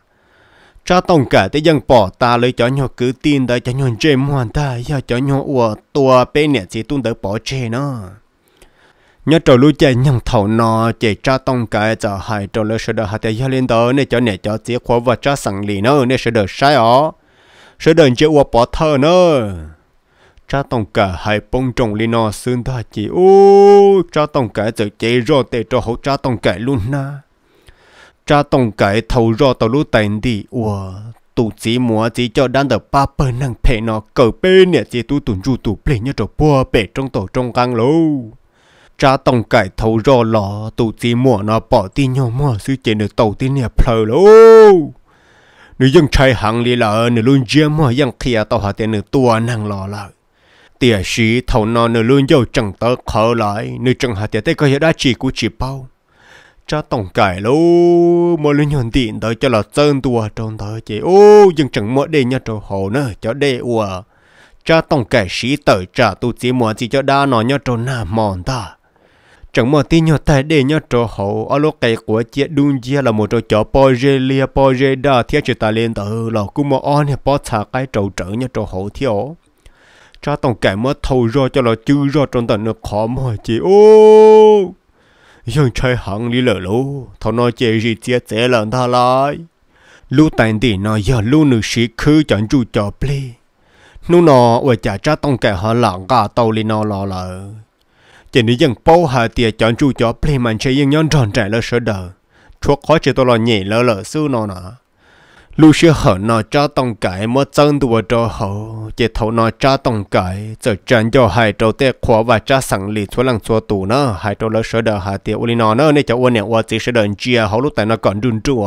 cha tổng cả tới dân bỏ ta lấy cho nhau cứ tin đó cho nhau chê hoàn ta giờ cho nhau ủa tua bê nè chỉ tuân tới bỏ chê nó nhớ trâu lưu chạy nhằng thầu nọ chạy cha tông cái cho hai trâu lưu sơ đờ hạt tay lên đó nên cho nè cho tiếc khóa và cha sẵn lì nó nên sơ đờ sai ó sơ đờ chưa ủa bỏ thơ nữa cha tông cả hai bông trồng lên nó xương ta chỉ ô cha tông cả giờ chế rồi để cho hậu cha tông cả luôn na cha tông cả thầu rồi tàu lú tiền đi ủa tụ chỉ mua chỉ cho đan được ba bên năng phe nó cờ bên nè chỉ tụ tụn ru tụ ple nhớ cho bua bể trong tổ trong căng lâu cha tông cải thầu rò lò tụ chỉ mua nó bỏ tin nhau mua sư chế nửa tàu tin nè phờ lâu nếu dân chạy hàng lì là nếu luôn chia mua dân kia tàu hà tiền nửa tua năng lò lại tiền sĩ thầu nó nửa luôn dầu chẳng tớ khờ lại nửa chẳng hạt tiền có coi đa chỉ của chỉ bao cha tổng cải lô mà luôn nhận tiền tới cho là chân tua trong tới chị ô nhưng chẳng mua đề nhà trâu hồ nữa cho đề ua cha tổng cải sĩ tới trả tu chỉ mua chỉ cho đa nó nhà trâu nà mòn ta chẳng mà tin nhau tại đề nhau trò hậu ở lúc cái của chị đun chia là một trò chó Pogelia Pogeda thiết chữ ta lên tờ là cũng mà on hay bỏ thả cái trầu trở nhau trò hậu thiếu cha tổng kẻ mất thầu ra cho là chư ra trong tận nó khó mà chị ô nhưng chơi hẳn đi lỡ lô thầu nói chê gì chia sẽ lần tha lại lúc tại thì nó giờ lúc nữ sĩ khứ chọn chú cho ple nó nó ở chả cha tổng kẻ họ lặng cả tàu lên nó lò lỡ chỉ nếu dân bao hà tiệt chọn chú cho ple mà chơi dân nhon tròn trẻ lỡ sợ đờ chuộc khó chỉ tôi là nhẹ lỡ lỡ sư nó nà ลูเชื่อหอนอจ้าต้องไก่เมื่อจังตัวจอหอเจ้าเท่านอจ้าต้องไก่จะจันจ่อหายเราเตะขวาว่าจ้าสังลีชัวหลังชัวตูเนะหายเราเลิศเดอหาเตียวลีนอเนอะเนี่ยจะอ้วนเนี่ยว่าจีเสด็จเจียเขาลุกแต่นก่อนดุนจัว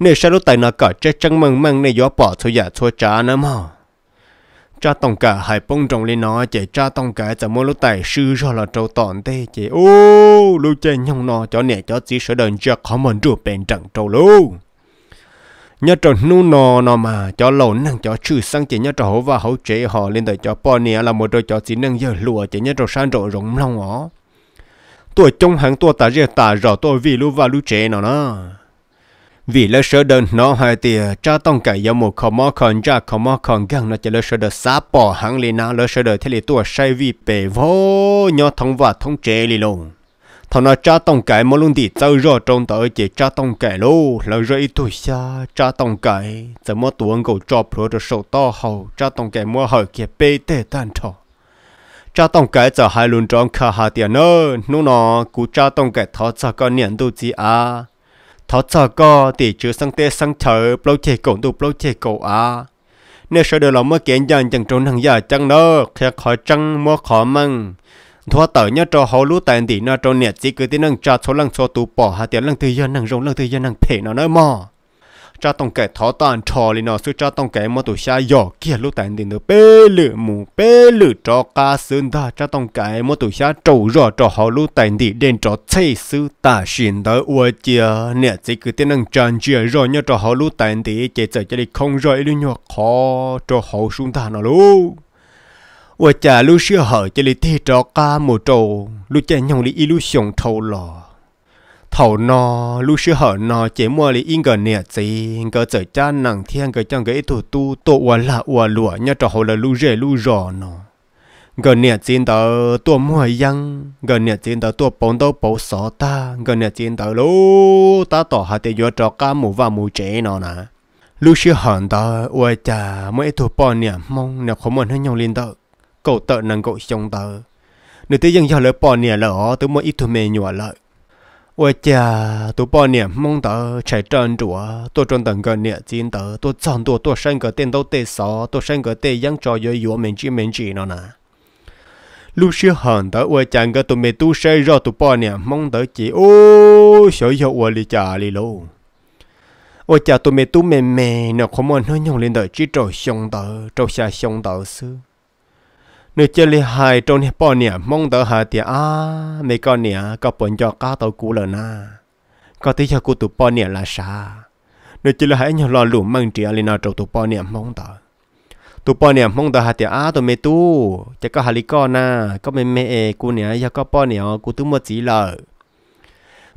เนี่ยเสด็จแต่นก่อนจะจังมังมังเนี่ยย่อปอดชัวยาชัวจ้านะมั่งจ้าต้องไก่หายป้งจงลีนอเจ้าจ้าต้องไก่จะมัวลุกแต่ชื่อชอลเจ้าตอนเตะเจ้าโอ้ลูเจยงนอจ้าเนี่ยจ้าจีเสด็จเจียเขาเหมือนจูปเป็นจังโจลู nhớ trò nu nò nò mà cho lẩu năng cho trừ sang chỉ nhớ trò hổ và hố chế họ lên tới cho bò nè là một đôi cho chỉ năng giờ lùa chỉ nhớ trò san trộn rộng lòng ó tuổi trong hàng tuổi ta giờ ta rõ tôi vì lu và lu chế nó nó vì lỡ sơ đơn nó hai tìa cha tông cải giờ một khó mò còn cha khó mò còn gần nó chỉ lỡ sơ đơn xá bỏ hàng lên nó lỡ sơ đơn thế thì tuổi say vì bể vô nhớ thông và thông chế lì lùng thằng nó cha tông cái mà luôn đi trâu rõ trong tới chỉ cha tông cái lô là rồi ít tuổi xa cha tông cái giờ mua tuồng cầu cho pro cho sầu to hầu cha tông cái mua hở kia bê tê tan trò cha tông cái giờ hai luôn trong khá hà tiền nơ nô nó cú cha tông cái thọ cha con niệm tu chi à thọ cha co thì chưa sang tê sang thở plau chè cổ tu plau chè cổ à nếu sợ được lòng mới kiện dần chẳng trốn thằng già chẳng nơ khi khỏi chẳng mua khó măng thua tờ nhớ cho hậu lũ tài tỷ nó cho nhiệt chỉ cứ tin năng cha số lăng cho tụ bỏ hà tiền lăng tư dân năng rong lăng tư dân năng thể nó nói mò cha tông kẻ thó tàn trò li nó suy cha tông kẻ mà tụ xa dọ kia lũ tài tỷ nó bê lử mù bê lử cho ca sơn ta cha tông kẻ mà tụ xa trổ rọ cho hậu lũ tài tỷ đến cho xây sư ta xin đỡ ua chia nhiệt chỉ cứ tin năng tràn chia rồi nhớ cho hậu lũ tài tỷ chế trở cho đi không rồi lũ nhỏ khó cho hậu xuống ta nó luôn 我家路是好，这里地找家木州，路家用的一路上头了。头呢，路是好呢，节目里应该年纪，应该在家能天个将个一头都多我啦我路，你找好了路热路热呢。gần nhà chiến tờ tua mua yang gần nhà chiến tờ tua bóng đâu bóng sọ ta gần nhà chiến tờ lú ta tỏ hạt tiền vừa trọ cá mù và mù chế nó nè lúc xưa hẳn tờ ôi cha mới thuộc bọn nhà mong nhà không muốn hơn nhau lên tờ cậu tợ nàng cậu trong tờ nửa tiếng dân cho lỡ bỏ nè lỡ tớ mới ít thu mê nhỏ lỡ ôi chà tớ bỏ nè mong tớ chạy trơn rủa tôi trơn tầng gần nè chín tớ tôi chọn tôi tôi sang cái tên đầu tê sọ tôi sang cái tên dân cho dưới yếu mình chỉ mình chỉ nó nè lúc xưa hận tớ ôi chàng cái tụi mày tu say rồi tụi bỏ nè mong tớ chỉ ô sợ yêu ôi li chà li lô ôi chà tụi mày tu mềm mềm nó không muốn nó nhong lên đời chỉ trâu xong tớ trâu xa xong tớ xưa nếu chơi li hài trong này bỏ nè mong đợi hà tiệt à mấy con nè có bọn cho cá tàu cú rồi na có thấy cho cú tụ bỏ nè là sa nếu chơi li hài nhau lo lũ mang trẻ lên nào trong tụ bỏ nè mong đợi tụ bỏ nè mong đợi hà tiệt à tụ mê tu chắc có hà li con na à, có mê mê cô nè giờ có bỏ nè cô tụ một gì lợ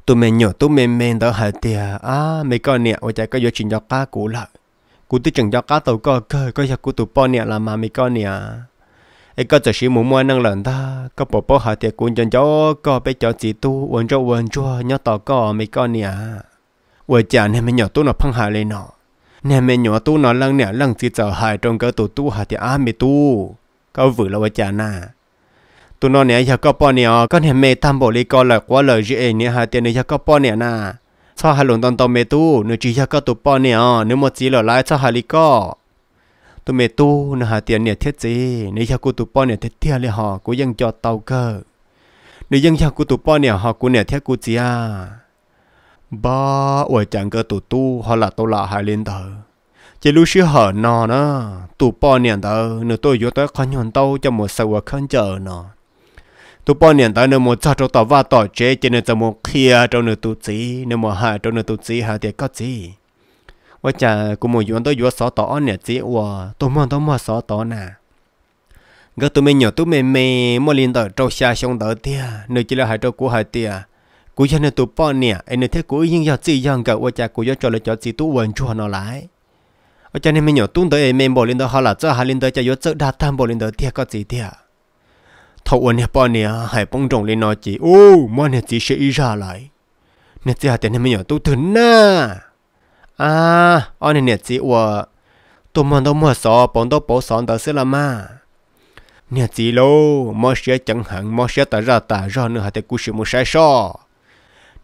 tụ mê nhỏ tụ mê mê đợi hà tiệt à mấy con nè ôi chạy có vô chuyện cho cá cú lợ cú tụ chẳng cho cá tàu có cơ có cho cú tụ bỏ nè là mà mấy con nè ai có giờ xí mù mua năng lượng ta có bộ bộ hạt tiệc cũng chân cháu có bé cháu chỉ tu uốn cho uốn cho nhớ tỏ có mấy con nè Vừa chả nên mình nhỏ tu nó phăng hà lên nọ, nên mình nhỏ tu nó lăng nè lăng chỉ sợ hại trong cái tu tu hạt tiệc ám mi tu có vừa là uốn chả nà tu nó nè giờ có bao nè có nè mẹ tam bộ lý con lời quá lời gì nè hạt tiệc này giờ có bao nè nà sao hà lộn tòn tòn mẹ tu nếu chỉ giờ có tu bao nè nếu một chỉ lời lại sao hà lý con tụi mẹ tu nó hà tiền nè thiết gì nếu cho cô tụi bọn nè thiết thiệt là họ cô dân cho tàu cơ nếu dân cho cô tụi bọn nè họ cô nè thiết cô gì à ba ủa chẳng cơ tụi tu họ là tao là hai lên tờ chỉ lúc xưa hở nọ nó tụi bọn nè tờ nếu tôi vô tới khăn nhon tàu cho một sầu khăn chờ nọ. tụi bọn nè tờ nếu một sao cho tàu va tàu chế cho nên cho một kia cho nên tụi gì nếu một hai cho nên tụi gì hà tiền có gì ว่าจะกูมอยู่อันตัวอยู่สอต่อเนี่ยจีว่าตัวมันตัวมันสอต่อน่ะก็ตัว mình nhỏ tôi mình mê mà liên tới trâu xa xong tới tia nơi chỉ là hai trâu của hai tia cú cho nên tụi bọn nè anh nơi thế cú nhưng giờ chỉ rằng cậu qua cha cú cho là cho chỉ tu quên chùa nó lại ở cho nên mình nhỏ tung mình bỏ lên tới họ là cho hai lên tới cho yếu đa tam bỏ lên tới tia có gì tia thầu quên nè bọn nè hai bông trồng lên nó chỉ ô mà nè chỉ sẽ ra lại nè chỉ hai tên mình nhỏ na à anh này nhiệt gì ủa tụi mình đâu mua sò bọn đâu bỏ sò đó xí là mà gì lô mua xe chẳng hạn mua xe ta ra ta ra nữa hay cú sự mua sai sò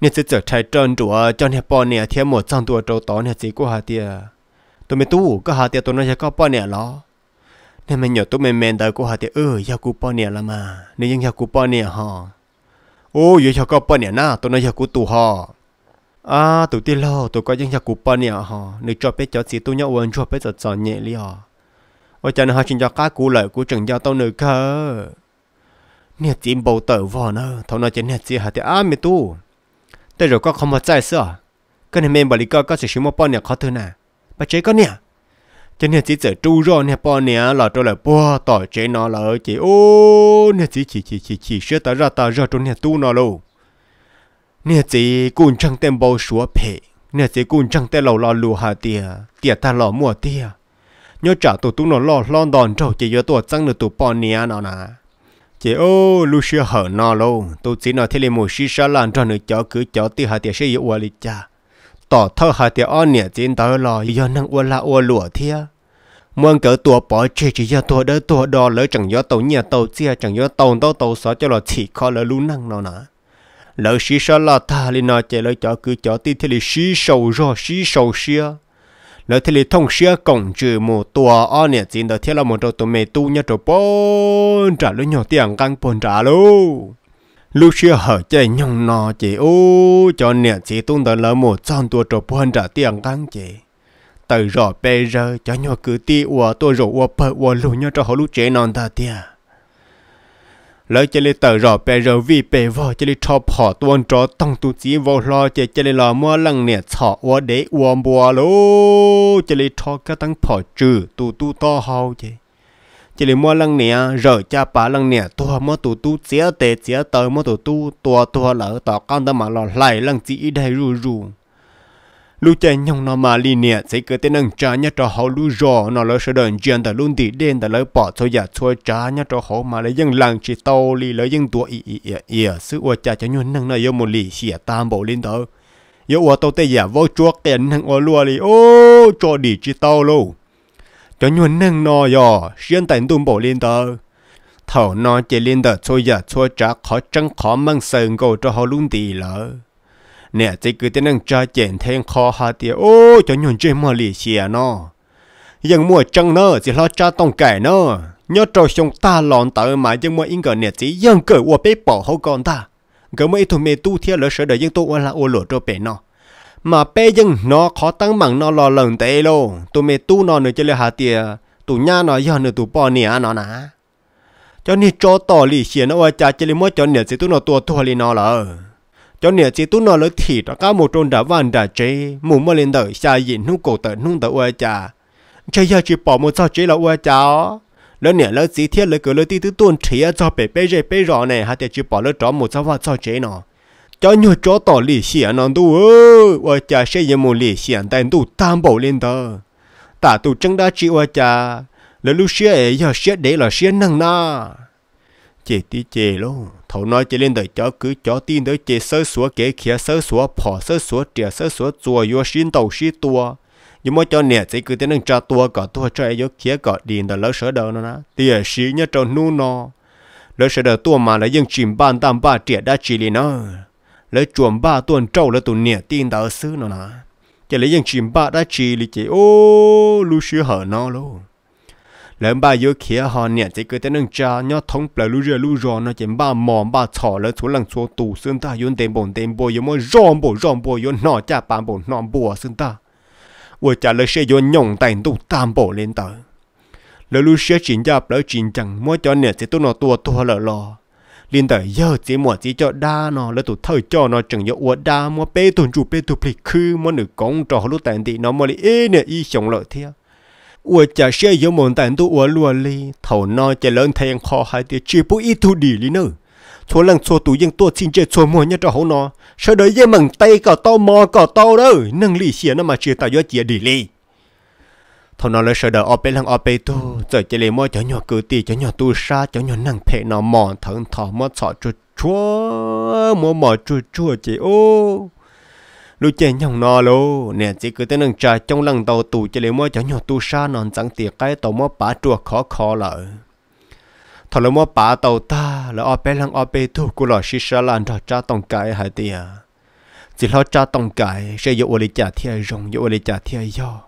nhiệt gì trở thay trơn chùa cho nhiệt bọn nhiệt thêm một trăm tuổi trâu tỏ nhiệt gì của hà tụi mình tu có hà tiệt tụi nó sẽ có bọn nhiệt lo nên mình nhớ tụi mình men đời của hà tiệt ừ giờ cú bọn nhiệt là mà nên những ô giờ cho có na tụi nó giờ tu họ à tụi tiên lo tụi có những nhà cụ bận nhỉ họ nếu cho biết cho chị tôi nhớ quên cho biết cho cho nhẹ li họ ôi cha nó chỉ cho cá cụ lợi cụ chừng cho tao nữa cơ nè chim bầu tử vò nè thằng nó chỉ nè chị hả thì à mi tu tới rồi có không có trái sợ cái này mình bà lý cơ có sự mua bận nè khó thứ nè bà chế có nè cho nè chị sẽ tru rồi nè bò nè là tôi là bò tỏi chế nó là chị ô nè chỉ chỉ chỉ chỉ chỉ sẽ ta ra ta ra trong nè tu nó luôn nè chị cún chẳng tên bao số phe nè chị cún chẳng tên lầu lo lù hà tia tia ta lò mua tia nhớ trả tụi tụi nó lo lo đòn trâu chỉ nhớ tụi trăng được tụi bọn nia nó nè chị ô lu xưa hở nó lâu tụi chỉ nó thế liền một xí xả lan cho nửa chó cứ chó tia hà tia sẽ yêu uali cha tỏ thơ hà tia on nè chị tớ lo do năng ua la ua lụa tia mong cỡ tua bỏ chỉ chỉ do tua đỡ tua đò lỡ chẳng do tàu nhà tàu chia chẳng do tàu tàu tàu xó cho lo chỉ khó lỡ lú năng nó nè lỡ xí sợ là ta li nó chạy lỡ cho cứ cho tí thế li xí sầu rồi xí sầu xia lỡ thế li thông xia cổng trừ một tòa o nè chín đó thế là một trâu tụi mày tu nhà trâu bốn trả lỡ nhỏ tiền căn bốn trả luôn lúc xưa hở chạy nhông nọ chạy ô cho nè chị tung tới lỡ một trăm tuổi trâu bốn trả tiền căn chạy từ rõ bây giờ cho nhỏ cứ ti ua tôi rồi ua pơ ua lù nhau cho họ lúc chế non ta tiền lấy chơi lấy tờ rõ bè rờ vi bè vò chơi lấy cho bỏ tuôn cho tăng tu chí vô lo chơi chơi lấy lò mua lăng nè chọ ua để ua bùa lô chơi lấy cho cái tăng bỏ trừ tu tu to hao chơi chơi lấy mua lăng nè rờ cha bà lăng nè tua mua tu tu chia tệ chia tờ mua tu tu tua tua lỡ tỏ con ta mà lò lại lăng chỉ đây rù rù lu chạy nhong nó mà li nè sẽ cứ tên nâng trả nhá cho họ lu rò nó lỡ sợ đơn chuyện ta luôn tỉ đen ta lỡ bỏ cho giả cho trả nhá cho họ mà lấy dân làng chỉ tàu li lấy dân tuổi ý ý ý ý sự ô cha cho nhau nâng này yêu một li, xỉa à tam bộ lên tớ yêu ô tàu tây giả vô chúa kèn nâng ô lùa li ô cho đi chỉ tàu luôn cho nhau nâng nó yo xuyên tận tum bộ lên tớ thầu nó chỉ lên tớ chua giả cho trả khó chẳng khó mang sơn cầu cho họ luôn tỉ lỡ เนี่ยจะกิดเตันงใจเจนเทงคอฮาเตียโอ้จะยนเจมาลีเชียเนาะยังมัวจังเนอสิเราจ้าต้องแก่เนอยอดเราชงตาหลอนตอมายังมัวอิงกเนี่ยจียังเกิดว่าไปป่อเขาก่อนตาก็ไม่ถูกเมตู้เทียเหลือเสดยังตัวอัละโอโหลดเเปนเนาะมาเป้ยังนอขอตั้งมังนอรอหลังเตโลตัวเมตู้นอนเนือจะเลยหาเตียตุหย้านอยอเนือตุวปอเนี่ยนอนะเจ้านี่โจต่อลีเชียนว่าจ่าจะเลยมัเจนเนี่ยสิตุนอตัวทัวลีนอเหรอ cho nên chỉ tu nó lấy thì các cá một trôn đã vàng đã chế mù mờ lên đời xa diện nung cổ tờ nung tờ ua cha chơi giờ chỉ bỏ một sao chế là ua cha lỡ nè lỡ chỉ thiết lỡ cứ lỡ ti tứ tuôn chỉ cho bé bé dễ bé rõ này hay chỉ bỏ lỡ trọ một sao vào sao chế nó cho nhiều chỗ tỏ lì xiển nó tu ơ cha sẽ dùng một lì xiển tại tu tam bảo lên đời, ta tu chân đã chỉ ua cha lỡ lúc xưa ấy giờ xưa để là xưa năng na chế tí chế luôn thầu nói chế lên đời chó cứ chó tin tới chế sơ súa kế khía sơ súa phò sơ súa trẻ sơ súa chùa yo xin tàu xí tua nhưng mà cho nè chỉ cứ tiến nâng tra tua cả tua cho yo khía cả điền đời lỡ sở đầu nó na tiền xí nhá cho nu nó lỡ sở đầu tua mà lại dân chìm ban tam ba trẻ đã chì liền nó lỡ chuồng ba tuần trâu lỡ tụ nè tin đời xứ nó na chỉ lấy dân chìm ba đã chì liền chế ô lu xí hở nó luôn lên ba yếu kia họ nè chỉ cứ tới nâng cha nhớ thống bờ lú rơ lú rò nó chỉ ba mò ba chò, lỡ xuống lăng xuống tù xương ta yun tiền bồn tiền bồi yếm mò ròm bổ ròm bồi yến nọ cha bàn bổn nọ bùa xương ta vừa trả lời xe yến nhộng tay tu tam bổ lên tờ lỡ lú xe chín cha, lỡ chín chẳng mỗi cho nè chỉ tu nó tua tua lỡ lò liên tờ giờ chỉ mua chỉ cho đa nọ, lỡ tụ thời cho nọ chẳng nhớ uo đa mua bê tuần chủ bê tu plei khư mua nữ công trò lúc tàn tị nọ mua li ê nè y sống lợi theo. 我假设有门但都我落哩，头脑จะเริ่มแทงคอหายเดียชีผู้อีทูดีลีเนอชัวลังชัวตูยังตัวจริงเจชัวมัวเนี่ยจะหงนอเฉยเดยมังเตยก็ต้อมอก็ต้อเด้อนั่งลี่เสียน่ะมาเชื่อตายอเจียดีลีทนเลยเฉยเดออกไปลังออกไปตู้เจอเจเลมัวจะหยอกือตีจะหยอตูซาจะหยอนั่งเพนอมอถังถอมอสอจุดชัวมัวหมอจุดชัวเจโอ lúc chơi nhau nọ lô nè chỉ cứ tới nâng trà trong lần đầu tù chơi lấy mua cho nhau tu sa non chẳng tiệt cái tàu mua bả chùa khó khó lợ thằng lấy mua bả tàu ta là ở bên lăng ở bên tu của lọ xí sa lan cho cha tông cái hai tia chỉ lo cha tông cái sẽ dụ lấy trả thiệt rồng dụ lấy trả thiệt do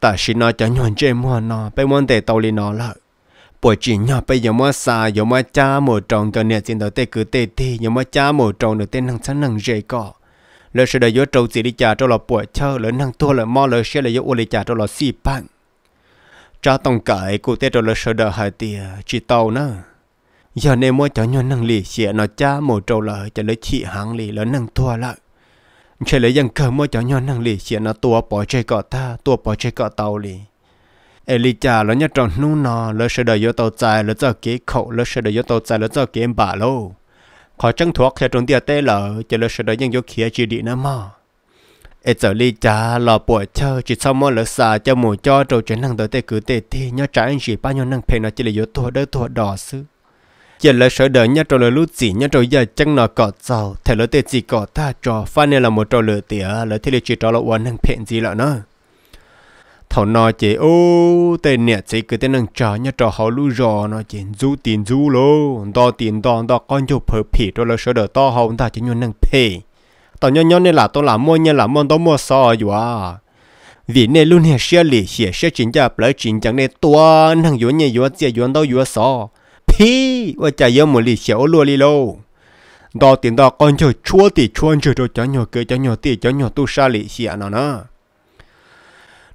ta xin nó cho nhọn chơi mua nọ bên mua để tàu lấy nó lợ bởi chỉ nhỏ bây giờ mà xa giờ mà cha mồ tròn cho nè xin đầu tê cứ tê tê, giờ mà cha mồ tròn được tên năng sáng năng dễ cọ lỡ sẽ đợi trâu chỉ đi trả cho lọ bùa chơ lỡ năng tua lỡ mò lỡ sẽ là yếu đi trả cho lọ xì bằng cha tông cải cụ tết cho lỡ sẽ đợi hai tia chỉ tàu nữa giờ nên mua cho nhau năng lì xịa nó cha mồ trâu lỡ cho lỡ chị hàng lì lỡ năng tua lỡ chỉ lỡ dân cờ mua cho nhau năng lì xịa nó tua bỏ chơi cọ ta tua bỏ chơi cọ tàu lì Elija lỡ nhớ tròn nu nò lỡ sẽ đợi yếu tàu dài lỡ giờ kế khẩu lỡ sẽ đợi yếu tàu dài lỡ giờ kế bà lâu khó chân thuộc theo trung tiệt tê lở chỉ lỡ sự đời nhưng vô kia chỉ đi nam. mà ít giờ đi cha lò buổi chơi chỉ sau mỗi lỡ xả cho mù cho trâu chuyện năng tới tê cử tê thì nhớ trả anh chỉ ba nhiêu năng phê nó chỉ là vô thua đỡ thua đỏ sư chỉ lỡ sợ đời nhớ trâu lỡ lút chỉ nhớ trâu giờ chân nó cọ giàu thể lỡ tê chỉ cọ tha cho phan nên là một trâu lỡ tỉa lỡ thì là chỉ trâu lỡ uốn năng phê gì lỡ nữa thầu nó chỉ ô tên nè chỉ cứ tên nâng trả nhá trả họ lu rò nó chỉ dù tiền dù lô đo tiền đo đo con chụp phở phì rồi là sợ đỡ to hậu ta chỉ nhuận nâng phì tao nhon nhon nên là tôi làm mua nhân là mua tôi mua sò dù à vì nên luôn hiểu xe lì hiểu xe chính cha lấy chính chẳng nên tua năng yếu nhẹ yếu chia yếu đâu yếu sò phì và chả yếu một lì hiểu luôn lì lô đo tiền đo con chụp chua thì chua chụp cho nhỏ cái cho nhỏ tiền cho nhỏ tu sa lì hiểu nó nữa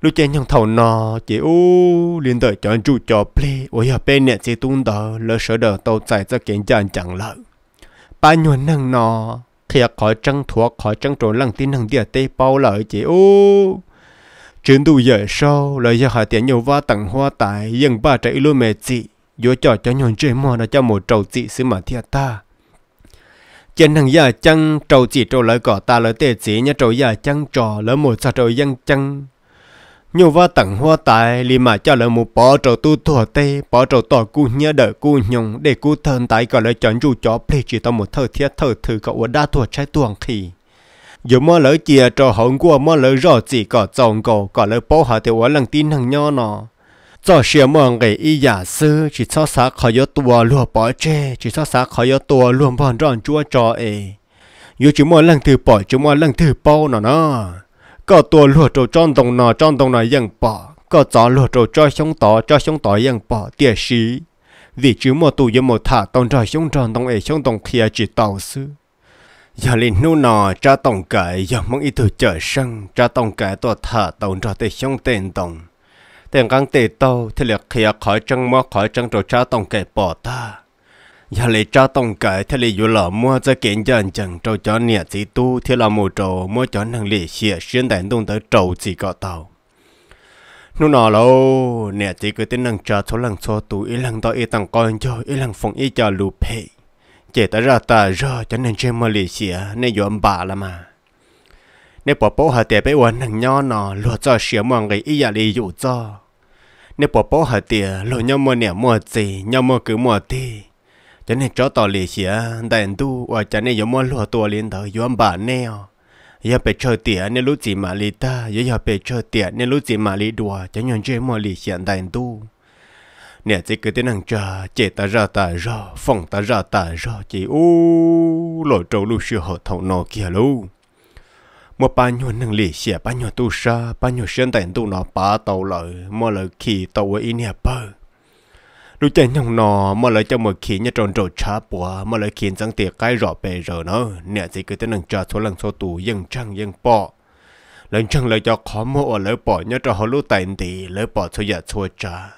lúc chơi nhung thầu nọ chỉ u liên tới chọn chú cho ple ôi hợp bên nè sẽ tung đờ, lỡ sợ đờ tàu chạy cho kiện chẳng chẳng lỡ ba nhuận năng nọ khi khỏi trăng thuộc khỏi trăng trốn lăng tin năng địa tê bao lỡ chị u chuyến đủ giờ sau lời giờ hỏi tiền nhiều va tặng hoa tại dân ba trái luôn mẹ chị vô trò cho nhuận chơi mò nó cho một trầu chị xứ mà thiệt ta chân hàng giờ chăng trầu chỉ trầu lời cỏ ta lời tê chỉ nhá trầu giờ chăng trò lỡ một sao trầu dân chăng nhiều vợ tặng hoa tài li mà cho lời một bỏ trầu tu thua tê bỏ trầu tỏ cu nhớ đợi cu nhung để cu thân tại gọi lời chọn dù chó ple chỉ tao một thơ thiết thơ thử cậu ở đa thua trái tuồng khi dù mơ lỡ chia trò hỗn của mơ lỡ rõ chỉ có chồng cầu có lỡ bỏ hạ thì ở lần tin hàng nho nọ cho xìa mơ ngày y giả sư chỉ cho xã khỏi yếu tua lùa bỏ chê chỉ cho xã khỏi yếu tua luôn bọn rọn chua cho ấy dù chỉ mơ lần thử bỏ chỉ mơ lần thử bao nọ nọ có tua lúa trâu tròn đồng nọ tròn đồng nọ yên bỏ có gió lúa trâu cho sống tỏ cho sống tỏ yên bỏ tiền sĩ vì chứ một tù yên một thả tông trời sống tròn đồng ấy sống đồng kia chỉ tàu sư giờ lên nô nọ cha tổng cái giờ mong ý từ chở sang cha tổng cái tua thả tông trời tê sống tiền đồng tiền căng tiền tàu thì là kia khỏi trăng mò khỏi trăng trâu cha tổng cái bỏ ta giờ lấy cho tông cái thế vừa lọ mua cho kiện dần chẳng trâu cho nè chỉ tu thế là một trâu mua cho năng lì xịa xuyên đánh đông tới trâu chỉ có tàu nô nọ lâu nè chỉ cứ tin năng cho số lần số tu ý lần đó ý tăng coi cho ý lần phong ý cho lù phê chỉ ta ra ta ra cho nên trên mua lì xịa nên dọn bà là mà nếu bỏ bố hả tiền bé uốn năng nho nọ lúa cho xịa mọi người ý giờ lì dụ cho nếu bỏ bố hả tiền lúa nhau mua nè mua gì nhau mua cứ mua thì thế này chó tao lì xìa đàn tu và cha này giống mua lúa tua liền thở, giống bà neo, giờ phải chơi tiền nên lúc gì mà lì ta giờ giờ phải chơi tiền nên lúc gì mà lì đùa cho nhận chơi mua lì xìa đàn tu nè chỉ cứ thế năng cha chế ta ra ta ra phòng ta ra ta ra chỉ u lỗ trâu lúc xưa họ thầu nó kia luôn mua ba nhiêu năng lì xìa ba nhiêu tu sa ba nhiêu sinh đàn tu nó ba tàu lợi mua lợi khi tàu ở in nhà bờ lúc chạy nhong nọ mà lại cho một khi nhà tròn trội chá bùa mà lại khiến răng tiệc cái rõ bề rồi nó nè gì cứ tới nâng trà số lần số tù dân trăng dân bọ lần trăng lại cho khó mua ở lỡ bỏ nhà trò họ lúc tại thì lỡ bỏ số giả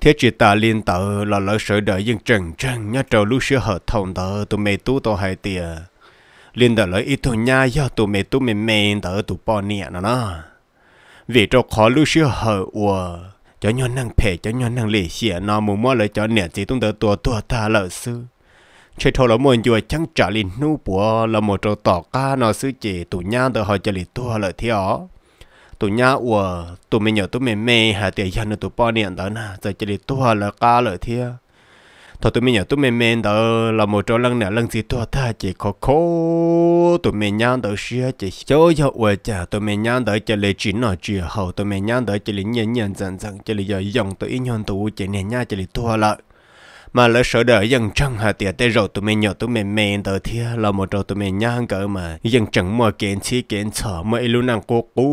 thiết chỉ ta liên tờ là lỡ sợ đợi dân trần trăng nhà trò lúc xưa hợp thông tờ tụi mày tú tao hai tiệt liên tờ lỡ ít tụi nhà do tụi mày tú mày mày tờ tụi bọ nè nó vì cho khó lúc xưa hợp ua cho nhau năng phe cho nhau năng lì xìa nó mù mò lại cho nẻ chỉ tung tờ tua tua ta lỡ sư chơi thâu lỡ mồi chùa chẳng trả lì nu bùa là một trò tỏ ca nó sư chỉ tụ nhang tờ họ cho lì tua lỡ theo tụ nhá ủa tụ mình nhớ tụ mình mê hà tiền dân tụ bò niệm đó nè giờ chỉ tua là ca lỡ theo thôi tụi mình nhớ tụi mình men đó là một chỗ lần nè lần gì tôi ta chỉ có cố tụi mình nhang đó xưa chỉ cho cho quê cha tụi mình nhang đó chỉ lấy chín nó chỉ hậu tụi mình nhang đó chỉ lấy nhân nhân dần dần chỉ lấy giờ dùng tụi ít nhân tụi chỉ nè nhang chỉ lấy thua lại mà lỡ sợ đỡ dân trăng hà tiệt tê rồi tụi mình nhỏ tụi mình men tờ thia là một trò tụi mình nhang cỡ mà dân chẳng mơ kiến chi kiến sợ mơ ilu năng cố cú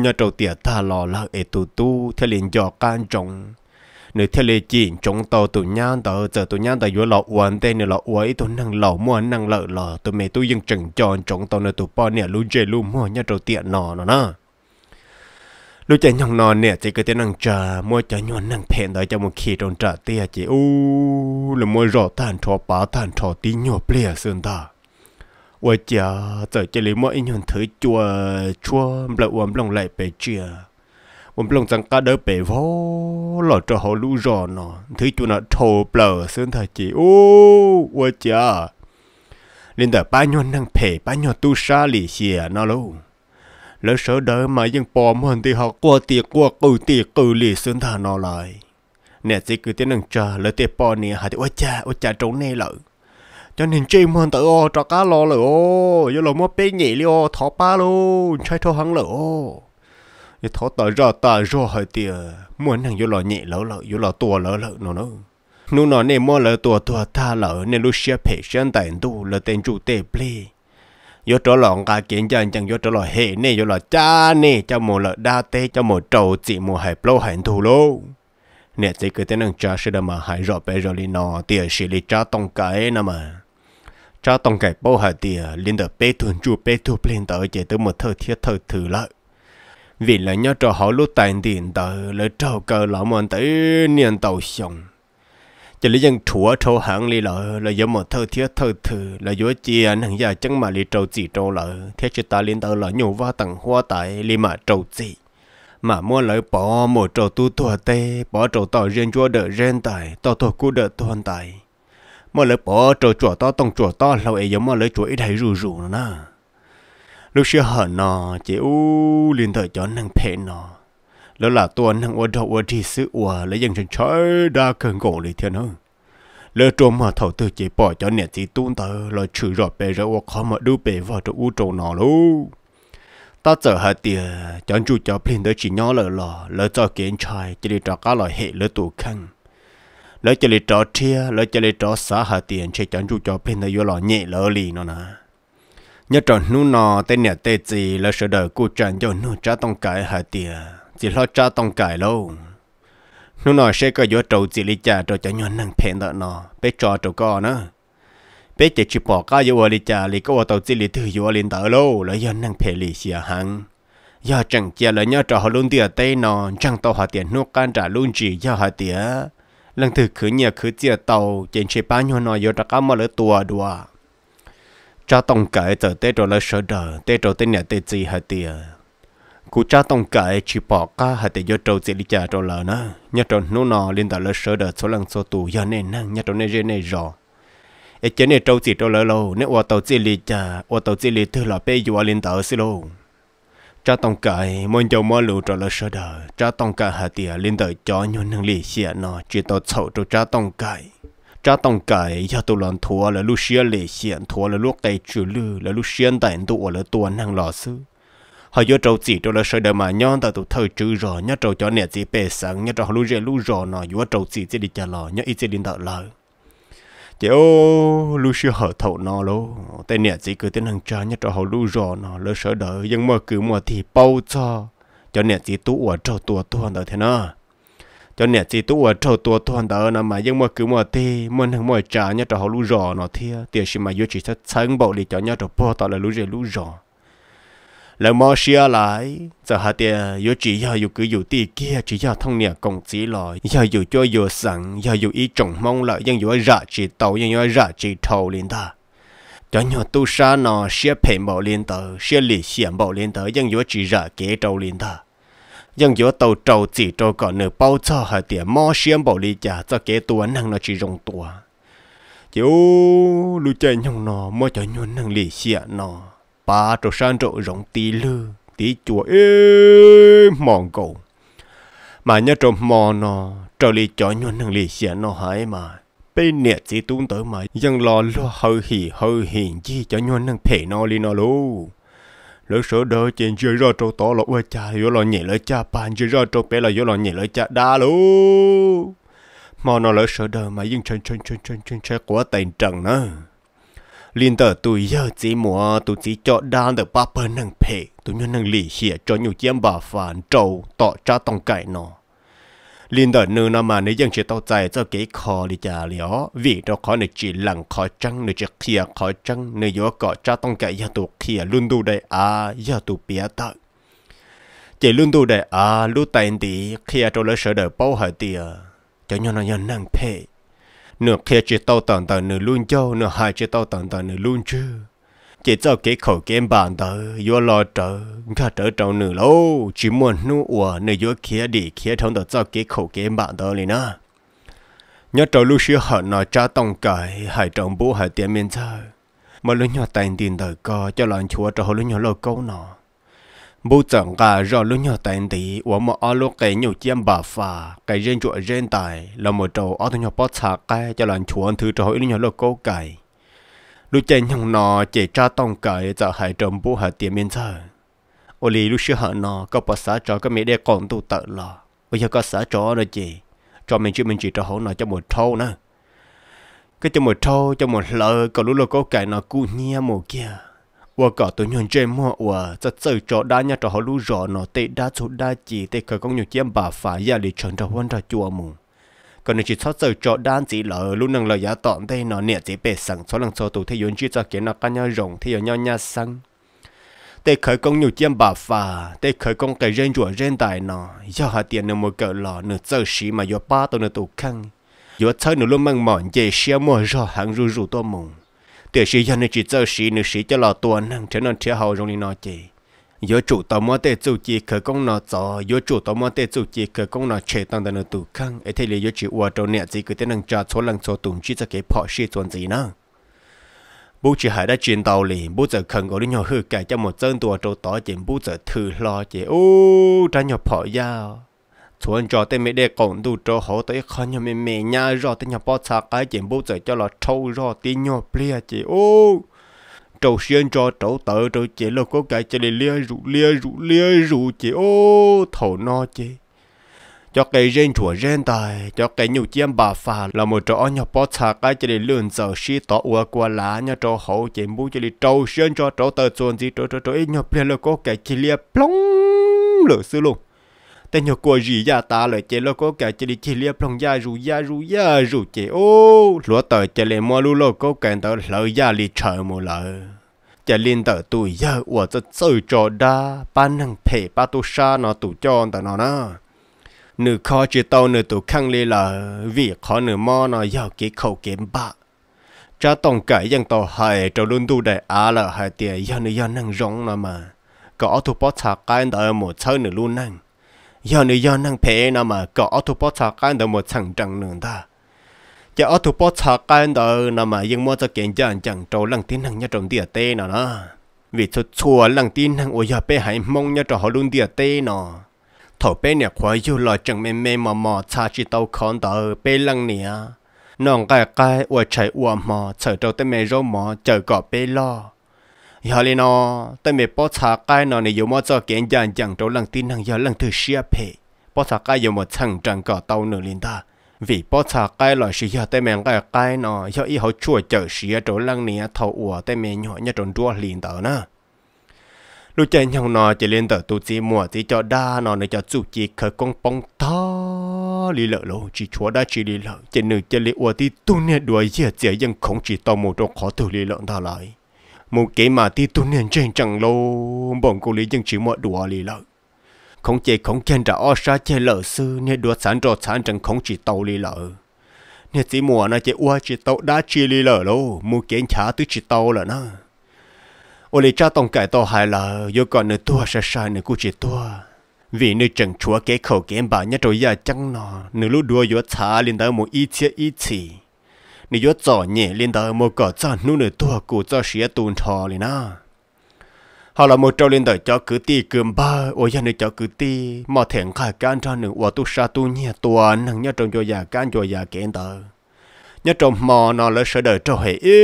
nhà trâu tiệt ta lò lợ ê tu tu theo liền dọ can trọng nếu theo lệ chỉ chúng tôi tụi nhang tờ giờ tụi nhang tờ vừa lọ uẩn tên nữa lọ uốn tụ năng lọ mua năng lợ lọ tụ mẹ tụ dân chừng chọn chúng tôi nữa tụ bao nè lu chơi lu mua nhà đầu tiện nọ nó nè lúc chơi nhong nọ nè chỉ cái tên năng trà mua cho nhuận năng phèn đó cho một khi tròn trả tia chỉ u là mua rõ tàn trò bá tàn trò tí nhọ plea sơn ta, ta 我家在这里买一样特价，穿不了我们来白吃。một lòng chẳng cá đỡ bể vô lọ cho họ lũ rò nó thứ chú nó thổ bờ sơn thà chị ô ô chà lên đợi ba nhon năng pể ba nhon tu sa lì xìa nó lâu lỡ sợ đỡ mà dân bò mòn thì họ qua tiệc qua cử tiệc cử lì sơn thà nó lại nè chỉ cứ tiếng năng chờ lỡ tiệc bò nè hả thì ô chà ô chà trốn nè lỡ cho nên chơi mòn tự ô cho cá lo lỡ ô giờ lỡ mua bê nhỉ li ô thọ ba lô chơi thọ hăng lỡ ô thì thọ tờ ra tờ ra hơi tiệt muốn thằng vô lò nhẹ lỡ lỡ vô lò tua lỡ lỡ nó nó nu nó nên mua lỡ tua tua tha lỡ nên lúc xia phải xem tài tu lỡ tên chủ tê ple vô trở lọ cả kiến chân chẳng vô trở lọ hệ nè vô lọ cha nè cho mồ lỡ đa tê cho mồ trầu chỉ mồ hải plo hải thủ lô nè chỉ cái tên thằng cha sẽ đâm mà hải rõ bé rồi lên nó tiề xì lì cha tông cái nà mà cha tông cái bao hải tiệt liên đợt bé thuần chu bé thu lên tới chỉ tới một thời thiết thời thử lại vì là nhớ cho họ lúc tài tiền tờ là trâu cờ lão mòn tới niên tàu sông cho lý dân chúa trâu hạng li lợ là do một thơ thiết thơ thử là do chi anh nàng gia chẳng mà li trâu chỉ trâu lợ thiết chỉ ta liên tờ là nhổ hoa tặng hoa tại li mà trâu chỉ mà mua lỡ bỏ một trâu tu tua tê bỏ trâu tàu riêng chúa đỡ riêng tài tàu thổ cú đỡ tuần tài mà lỡ bỏ trâu chùa to tông chùa to lâu ấy giống mà lỡ chùa ít hay rù rủ nữa lúc xưa hở nó chỉ u liền thời cho nàng phê nó lỡ là tua nàng ua đầu ua đi xứ ua lấy dân chân trời đa cần gỗ lý thiên hơn lỡ trộm mà thầu tư chỉ bỏ cho nè chỉ tuôn tờ lo chữ rõ bề ra ua khó mà đưa bề vào cho u trộn nó luôn ta chở hai tiền chọn chú cho plin tới chỉ nhỏ lỡ lò lỡ cho kiến trai chỉ để cho cá lòi hệ lỡ tủ khăn lỡ chỉ để cho chia lỡ chỉ để cho xã hai tiền chỉ chọn chú cho plin tới vô lò nhẹ lỡ lì nó nà nhớ tròn nu nọ tên nè tê gì là sợ đời cụ trần cho nu cha tông cải hả tiề chỉ lo cha tông cải lâu nu nò sẽ có gió trầu chỉ li cha trầu cho nhau nâng phèn đó nò bé trò trầu co nữa bé chỉ chỉ bỏ cá gió li cha lý có tàu chỉ li thứ gió li đỡ lâu là nhon nâng phèn li xia hằng do chẳng chia là nhớ trò họ luôn tiề tê nò chẳng tàu họ tiền nu can trả luôn chỉ do họ tiề lần thứ khứ nhà khứ chia tàu trên chế ba nhau nò gió trà cá mà lỡ tua đùa cha tông cái giờ tê rồi lấy sợ đờ tê rồi tê nhà tê gì hả tìa cụ cha tông cái chỉ bỏ cả hả tê do trâu chỉ li cha rồi lờ nữa nhà trâu nô nọ liên đạo lấy sợ đờ số lần số tù giờ nên năng nhà trâu nên dễ nên rõ ê chế này trâu chỉ rồi lỡ lâu nếu ô tàu chỉ li cha ô tàu chỉ li thứ là bé giờ liên đạo xí lô cha tông cái muốn cho mua lũ rồi lấy sợ đờ cha tông cái hả tìa liên đạo cho nhau năng li xịa nò chỉ tàu sầu cho cha tông cái cha tông cái cho tôi lần thua là lúc xưa lệ xiên thua là luốc tay chữ lư là lúc xiên tại tụ là tuần hàng lò sư họ vô trâu chỉ cho là sợi đời mà nhon ta tụ thời chữ rò nhớ trâu cho nẹt gì bề sáng nhớ trâu lúc rẻ lúc rò nó vô trâu chỉ chỉ đi chờ lò nhớ ít chỉ đi đợi lời chị ô lúc hở họ thầu nó lô tay nè chỉ cứ tiến hàng cha nhớ trâu họ lúc rò nó lỡ sợi đời nhưng mà cứ mà thì bao cho cho nẹt gì tụ ở trâu tua tuần đời thế nào cho nên chỉ tu trâu tua toàn đó là mà nhưng mà cứ mà tê mình không mà trả nhớ cho họ lú rò nó thia tiền gì mà vô chỉ sẽ sáng bộ đi cho nhá cho bỏ tao là lú rẻ lú rò là mà xia lại giờ hạt tiền vô chỉ giờ vô cứ vô tì kia chỉ giờ thông nè công chỉ lại giờ vô cho vô sẵn giờ vô ý trọng mong lại nhưng vô ra chỉ tàu nhưng vô ra chỉ thầu liền ta cho nhau tu sa nó xia phèn bộ liền tờ xia lì xiển bộ liền tờ nhưng vô chỉ rạ kế trâu liền ta ยังอยู่ตัวโจจีโจก่อนเนื้อเป้าช่อหาเตี่ยมอเชียมบอกลีจ่าจะเกตัวนั่งนอจีรงตัวจิ๋วลูใจยงนอมอจะยนนั่งลีเสียนอป้าโจซานโจรงตีลือตีจัวเอ้มองกูมาเนี่ยโจมอนอโจลีจอยนนั่งลีเสียนอหายมาเป็นเนี่ยจีตุ้งเต๋อมายังรอลัวเฮาหีเฮาหิงจี้จอยนนั่งเพ่นอลีนอลู lỡ sợ đỡ chuyện chơi ra trâu tỏ là ua cha yếu là nhảy lỡ cha bàn chơi ra trâu bé là yếu là nhảy lỡ cha đa lú mà nó lỡ sợ đỡ mà dưng chân chân chân chân chân chân quá tình trần nữa liên tờ tôi giờ chỉ mua tôi chỉ cho đan được ba bờ năng phe tôi nhớ năng lì hiệp cho nhiều chiếm bà phản trâu tỏ cha tông cải nó linh đợt nư nó mà nếu dân chỉ tao chạy cho cái khó đi trả lió vì đó khó này chỉ lặng khó trăng nữa chỉ kia khó trăng nữa gió cọ cha tông cái gia tu kia luôn đủ đây à gia tu bia ta chỉ luôn đủ đây à lúc tay đi kia cho lấy sợ đời bao hại tiề cho nhau nó nhau năng phê nửa kia chỉ tao tận tận nửa luôn cho nửa hai chỉ tao tận tận nửa luôn chưa chỉ cho cái khẩu kiếm bản tờ yo lo trở cả trở trong nửa lâu chỉ muốn nu ủa nửa yo kia đi kia thông tờ cho cái khẩu kiếm bản tờ liền na nhớ trở lúc xưa họ nói cha tông cãi hai trọng bố hai tiền miền chơi mà lúc nhỏ tiền tiền tờ co cho lần chúa cho họ lúc nhỏ lâu câu nọ bố chẳng cả do lúc nhỏ tiền tí ủa mà ở lúc cái nhiều chiêm bà phà cái riêng chuột riêng tài là một trâu ở thằng nhỏ bó xả cái cho lần chúa thứ cho họ lúc nhỏ lâu câu cái lúc chạy nhung nó chạy cha tông cởi giờ hải trộm bố hải tiền miên giờ ô lì lúc xưa hở nó có bỏ xá cho cái mẹ đe con tu tự lo bây giờ có xá cho nó chị cho mình chứ mình chỉ cho hổ nó cho một trâu nữa cái cho một trâu cho một lợ còn lúc lúc có cái nó cu nhia một kia và cả tụi nhon chơi mua và rất sự cho đa nhà cho họ lú rõ nó tê đa số đa chỉ tê khởi công nhiều chiếm bà phá gia lý trần cho huân ra chùa mùng còn chỉ cho giờ cho đan chỉ lỡ luôn năng lời giá tọn thế nó nè chỉ bề sẵn số lần số tụ thế vốn chỉ cho kiến nó căn nhau rồng thì ở nhau nhà sang tê khởi công nhiều chiêm bà phà tê khởi công cái rên rủa rên tài nó do hà tiền nửa một cỡ lọ nửa giờ xí mà do ba tụ nửa tụ khăn do chơi nửa luôn mang mòn về xe mua do hàng rủ rủ to mùng tê xí giờ nửa chỉ giờ xí nửa xí cho lọ tuần năng trở nên thiếu hậu rong đi nó chỉ yo chủ tàu mò tê chủ chỉ khởi công nó cho yo chủ tàu mò tê chủ chỉ khởi công nó chế tăng tần tụ khăng ấy thế là yo chỉ uo trâu nẹt gì cứ thế năng trả số lăng số tùng chỉ cho cái phò sĩ chuẩn gì nữa bố chỉ hải đã chuyển tàu liền bố giờ khẩn gọi nhỏ hư cải cho một chân tùa trâu tỏ chỉ bố giờ thử lo chỉ ô trả nhỏ họ giao chuẩn cho tên mẹ đê cổng tụ trâu hổ tới khó nhỏ mẹ mẹ nhà rồi tên nhỏ bỏ xa cái chỉ bố giờ cho là trâu rồi tí nhỏ plea chỉ ô trâu xuyên cho trâu tớ rồi chế lo có cái chế để lia rụ lia rụ lia rụ chế ô thầu no chế cho cái rên chùa rên tài cho cái nhiều chiêm bà phà là một chỗ nhỏ bó xà cái chế để lươn giờ xí tỏ ua qua lá nhỏ trâu hậu chế mũ chế để trâu xuyên cho trâu tớ chuồn gì trâu trâu trâu ít nhỏ bia lo có cái chế lia plong lửa sư luôn แต่หยกลัวจียาตาเลยเจแล้วก็แกจะดิจิเลียพลงยารูยารูยารูเจโอ้หลัวเตอจะเลยมัวรู้โลก็แกนเตอเลยยาลิเชอมูเลยจะลินเตอตุยเยอะว่าจะเจอจอดาปานังเพปาตุชาเนาะตุจอนแต่เนาะนะหนึ่งข้อจีเตาหนึ่งตุขังเลยละวิขอหนึ่งมอเนาะยาวเกี่ยวเก็บบะจะต้องไก่ยังต่อหายจะลุนดูได้อาละหายเตียยันยันนั่งร้องเนาะมาก็เอาทุกปอชากันเตอหมดเชิญหนึ่งลุนนั่ง giờ nữa giờ năng phê nó mà có ô tô bớt sạc cái đó một thằng trăng nữa ta giờ ô tô bớt sạc cái đó nó mà nhưng mà cho kiện chẳng chẳng trâu lăng tin năng nhớ trồng địa tê nó nó vì cho chùa lăng tin năng ôi giờ bé hãy mong nhớ trâu họ luôn địa tê nó thầu bé nè khoái yêu lo chẳng mềm mềm mò mò cha chi tàu con đó bé lăng nè nòng cái cái ôi chạy ua mò chờ trâu tới mê rô mò chờ cọ bé lo giờ lên nó tại mẹ bỏ xả cái nó này dùng mà cho kiện dàn dân trâu lần tin năng giờ lần thứ xia phe bỏ xả cái dùng mà chẳng chẳng cả tàu nữa lên ta vì bỏ xả cái là sự giờ tại mẹ cái cái nó giờ ý học chua chờ xia trâu lần này thầu ủa tại mẹ nhỏ nhất trâu đua liền tờ nữa lúc chơi nhau nó chỉ lên tờ tu chỉ mua chỉ cho đa nó này cho chủ chỉ khởi công bóng thó lì lợ lô chỉ chúa đã chỉ lì lợ chỉ nữ chơi lì ua thì tu nè đuổi giờ chỉ dân không chỉ tao một trong khó thử lì lợ ta lại một kẻ mà ti tu nên trên chẳng lô bọn cô lý dân chỉ mọi đùa lì lợ không chỉ không chen ra o sa chế lợ sư nên đùa sản trò sản chẳng không chỉ tàu lì lợ nên chỉ mùa nó chế qua chỉ tàu đã chi lì lợ lô một kẻ trả tới chỉ tàu là nó ô lì cha tông cải tàu hài lợ vô còn nữa tua sa sa nữa cô chỉ tua vì nơi chẳng chúa kẻ khẩu kẻ bà nhất rồi giờ chẳng nó nửa lúc đùa vô trả lên tới một ít chia ít chỉ 你要早 nhẹ lên đó một cỏ cho nụ nửa tua của cho xía thò lên na họ là một trâu lên đời cho cứ ti cơm ba ôi giờ này cho cứ ti mà thèn khai can cho nửa quả tu sa tu nhẹ tua nằng nhớ trong cho già can cho già kén tờ nhớ trong mò nó lỡ sợ đời cho hệ ý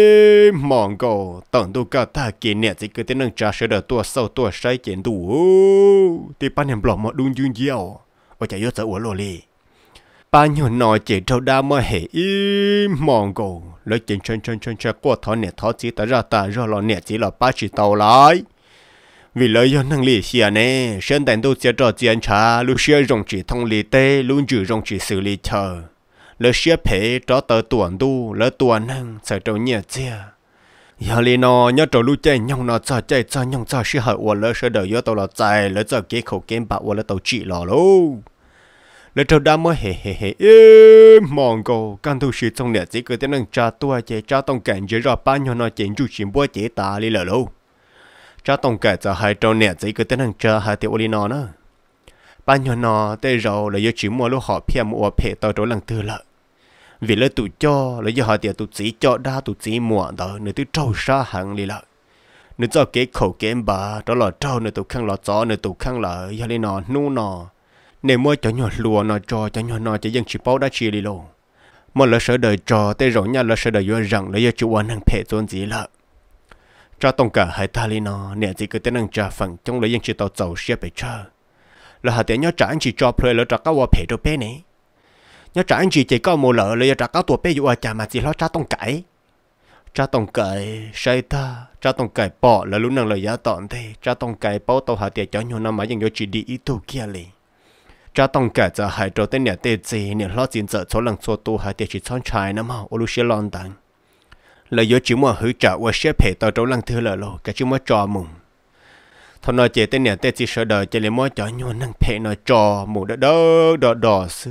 mòn cổ tận tu cả ta kỷ niệm chỉ cứ tiếng nâng trà sợ đời tua sâu tua say chén đủ thì ban em bỏ mọi đun dương diệu ôi chạy vô sợ uổng lô li ba nhỏ nói chỉ trâu đa mà hệ im mong cổ lấy chuyện chân chân chân chân qua thọ nè thọ chỉ ta ra ta ra lọ nè chỉ là ba chỉ tàu lại vì lợi do năng lý xia nè sơn đàn đô chia trò chiến trà lu xia rong chỉ thông lý tê luôn chữ rong chỉ xử lý chờ lỡ xia phê trò tờ tuần đu lỡ tuần năng sợ trâu nhẹ chia giờ li nó nhớ trâu lưu chạy nhông nó cho chạy cho nhông cho xia hở uo lỡ sợ đời do tàu là chạy lỡ cho kế khẩu kém bạc uo lỡ tàu chỉ lò luôn lỡ trâu đam mới hề hề hề ế mong cô căn thu sĩ trong nẻ chỉ cứ tiếng năng cha tua chế cha tông cảnh dưới rồi ba nhiêu nó chỉnh chú chỉnh búa chế tà lì lỡ lâu cha tông cảnh giờ hai trâu nẻ chỉ cứ tiến năng cha hai tiêu đi nó nữa bao nhiêu nó tê rồi là do chỉ mua lúc họ phe mua phe tao trâu lần tư lợ vì lỡ tụ cho là do họ tiền tụ chỉ cho đa tụ chỉ mua đó nữa tụ trâu xa hẳn lì lợ nữa cho cái khẩu kém bà đó là trâu nữa tụ khăn là chó nữa tụ khăn lợ do đi nó nu nó nếu mua cho nhỏ lùa nó cho cho nhỏ nó chỉ dân chỉ bao đã chia đi lô mà lỡ sợ đời cho tê rồi nhà lỡ sợ đời vừa rằng lỡ giờ chú ăn hàng phe tuôn gì lợ cho tông cả hai ta li nó nè gì cứ tên năng trả phần trong lỡ dân chỉ tàu tàu xe bể chờ là hạt tiền nhớ trả anh chỉ cho play lỡ trả cao phe đâu phe này nhớ trả anh chỉ chỉ có một lỡ do trả cao tuổi phe vừa trả mà chỉ lo trả tông cãi cha tông cãi say ta cha tông cãi bỏ là lúc nào lời giá tọn thế cha tông cãi bao tàu hạ tiệt cho nhiều năm mà dành cho chỉ đi ít tu kia liền cha tông cả giờ hải trâu tên nhà tê gì nhà lo tiền giờ số lần số tu hai tê chỉ son trái nằm ô olu xe lon tăng là do chỉ mua hứa trả qua xe phe tàu trâu lần thứ lờ lo cái chỉ mua trò mùng Thôi nói chế tên nhà tê chỉ sợ đời chỉ lấy mua cho nhau năng phe nó trò mùng đó đó đỏ đỏ sư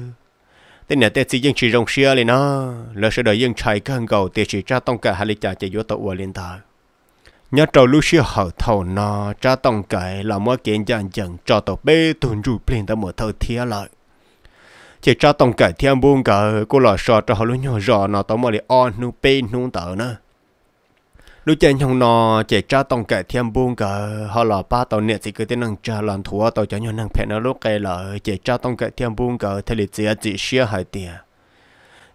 tên nhà tê chỉ dân chỉ rong xe lên nó lỡ sợ đời dân trái càng cầu tê chỉ cha tông cả hai lý trả chỉ vô tàu qua lên tàu nhớ trâu lúc xưa hở thầu nó cha tổng cái là mua kiến dần dần cho tổ bê tuần rủ plin tới một thầu thía lại chỉ cha tổng cái thiên buông cờ cô lọ sọ cho họ lúc nhỏ rõ nó tao mua để on nu bê nu tờ nữa lúc chơi nhông nó chỉ cha tổng cái thiên buông cờ họ lọ ba tàu nè thì cứ tên năng cha làm thua tàu cho nhau năng phe nó lúc cái lợi chỉ cha tổng cái thiên buông cờ thì lịch chỉ chỉ xưa hai tiền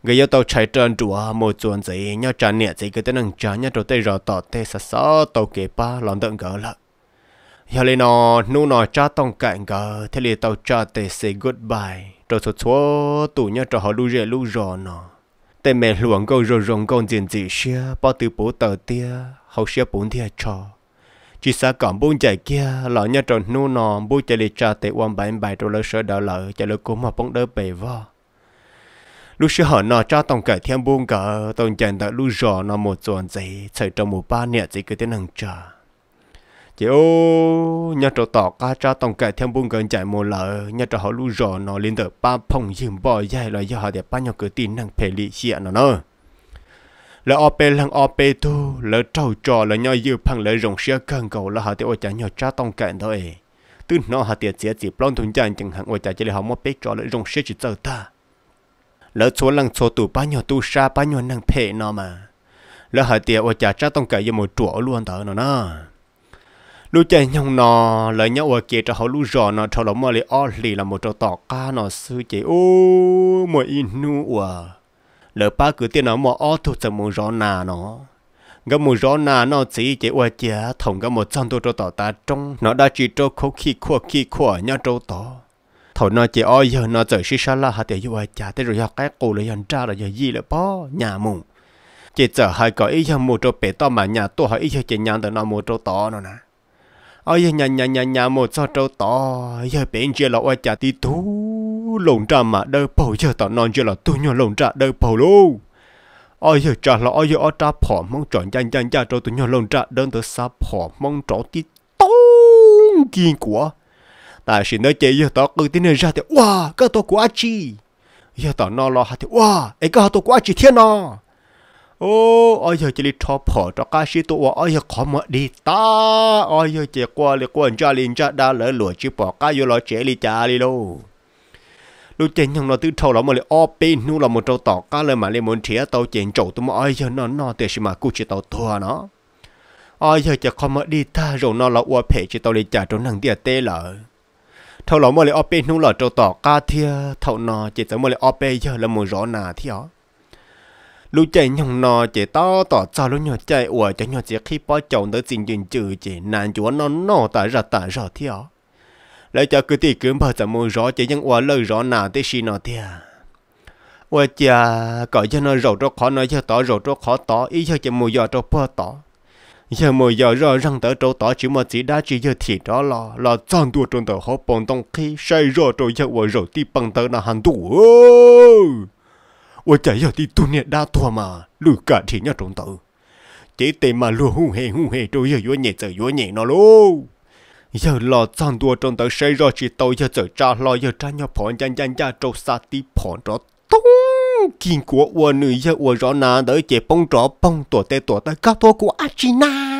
người yêu tàu chạy trơn chùa một chuồn gì nhau tràn nhẹ gì cái tên nâng trả nhau trâu tây rò tỏ tê sờ sờ tàu kế ba lòn tận gỡ lợ giờ lên nó nu nó cha tông cạnh gỡ thế liền tàu cha tê say goodbye rồi sốt số tủ nhau trò họ lu rẻ lu rò nó tê mẹ luồng câu rồi rồng con diện gì xia bao từ bố tờ tia hậu xia bốn tia trò chỉ xa còn buôn chạy kia lọ nhau tròn nu nò buông chạy liền cha tệ quan bánh bài trâu lỡ sợ đỡ lỡ chạy lỡ cố mà bóng đỡ bề vo lúc xưa họ nó cho tổng cả thiên buông cả tổng chẳng đã lúc rõ nó một dọn giấy chạy trong một ba nẹt gì cái tên hàng trà chỉ ô nhà trò tỏ ca cho tổng cả thiên buông gần chạy một lỡ nhà trò họ lúc rõ nó lên tới ba phòng dìm bò dây là do họ để ba nhau cửa tin năng phê lị xịa nó nữa lỡ ope lăng ope tu lỡ trâu trò lỡ nhau dư phăng lỡ rồng xia cần cầu là họ thì ôi chả nhau cha tông cạn thôi từ nó họ tiệt xia chỉ plon thùng chàng chẳng hạn ôi chả chỉ là họ mua bếp trò lỡ rồng xia chỉ tờ ta lỡ số lăng số tụ bao nhiêu tu sa bao nhiêu năng phê nó mà lỡ hỏi tiền ô chả cha tông cậy vô một chỗ luôn thở nó nó lúc chơi nhông nó lỡ nhau ô kia cho họ lúc rò nó cho lỡ mò lì lì là một trò tỏ ca nó sư chế ô mò inu nu à lỡ ba cứ tiền nó mò o thu cho mù rò nà nó gặp mù rò nà nó chỉ chế ô chả thòng gà một trăm tu trò tỏ ta trong nó đã chỉ trò khô khi khô khi khô nhau trò tỏ thôi nó chỉ ôi giờ nó chở xí xa la hạt để yêu cha tới rồi học cái cổ lấy hàng ra rồi giờ gì là bỏ nhà mù chỉ chở hai cái ý hàng mù cho bé to mà nhà tôi hỏi ý hàng chỉ nhà tao nó mù cho to nó nè ôi giờ nhà nhà nhà nhà mù cho cho to giờ bé chưa là ôi cha tí thu lồng trà mà đỡ bầu giờ tao non chưa là tôi nhỏ lồng trà đỡ bầu luôn ôi giờ trả là ôi giờ ở trả phỏ mong chọn nhà nhà nhà cho tôi nhỏ lồng trà đơn tới xa phỏ mong trỏ tí tông kiên của ta chỉ nói chơi giờ tao cứ tin ra thì wow cái tao quá chi giờ tao nó lo thì wow ấy cái tao quá chi thiên nó ô ai giờ chỉ đi cho phở cho cá sĩ tụ ai giờ khó mà đi ta ai giờ chỉ qua liền qua cha liền cha đã lỡ lụa chỉ bỏ cá vô lo chế đi cha đi đâu lúc trên nhung nó tứ trâu lắm mà lại óp pin nu là một trâu tỏ cá lên mà lên muốn chia tao chèn chậu tụi mà ai giờ nó nó thì mà cú chỉ tao thua nó ai giờ chỉ khó mà đi ta rồi nó là qua phê chỉ tao đi cha trốn hàng tiệt tê lợ thâu lỗ mua lại OP nung lọ trâu tỏ ca thia thâu nọ chỉ tới mua lại OP giờ là một rõ nà thia lúc chạy nhung nọ chỉ to tỏ cho lúc nhỏ chạy ủa cho nhỏ chỉ khi bao chồng tới xin dừng chữ chỉ nàn chúa nó nọ tại ra tại rõ thia lấy cho cứ thì cứ bao giờ mua rõ chỉ những ủa lời rõ nà tới xin nọ thia ủa chà cỡ cho nó rầu cho khó nói cho tỏ rầu cho khó tỏ ý cho chỉ mua giờ cho bao tỏ giờ mà giờ giờ răng tới trâu tỏ chỉ mà chỉ đã chỉ giờ thì đó là là chọn đua trong tớ họ bằng đồng khi say rồi rồi giờ vừa rồi thì bằng tớ là hàng đủ ôi chạy giờ thì tu niệm đa thua mà lùi cả thì nhá trong tớ chỉ tìm mà lùi hung hề hung hề rồi giờ vừa nhẹ giờ vừa nhẹ nó luôn giờ là chọn đua trong tớ say rồi chỉ tôi giờ giờ cha lo giờ cha nhau phòn chăn chăn cha trâu sa đi phòn đó tung kinh của ua nữ giờ ua rõ nà đỡ chế bông rõ bông tổ tê tổ tê cao tố của Achina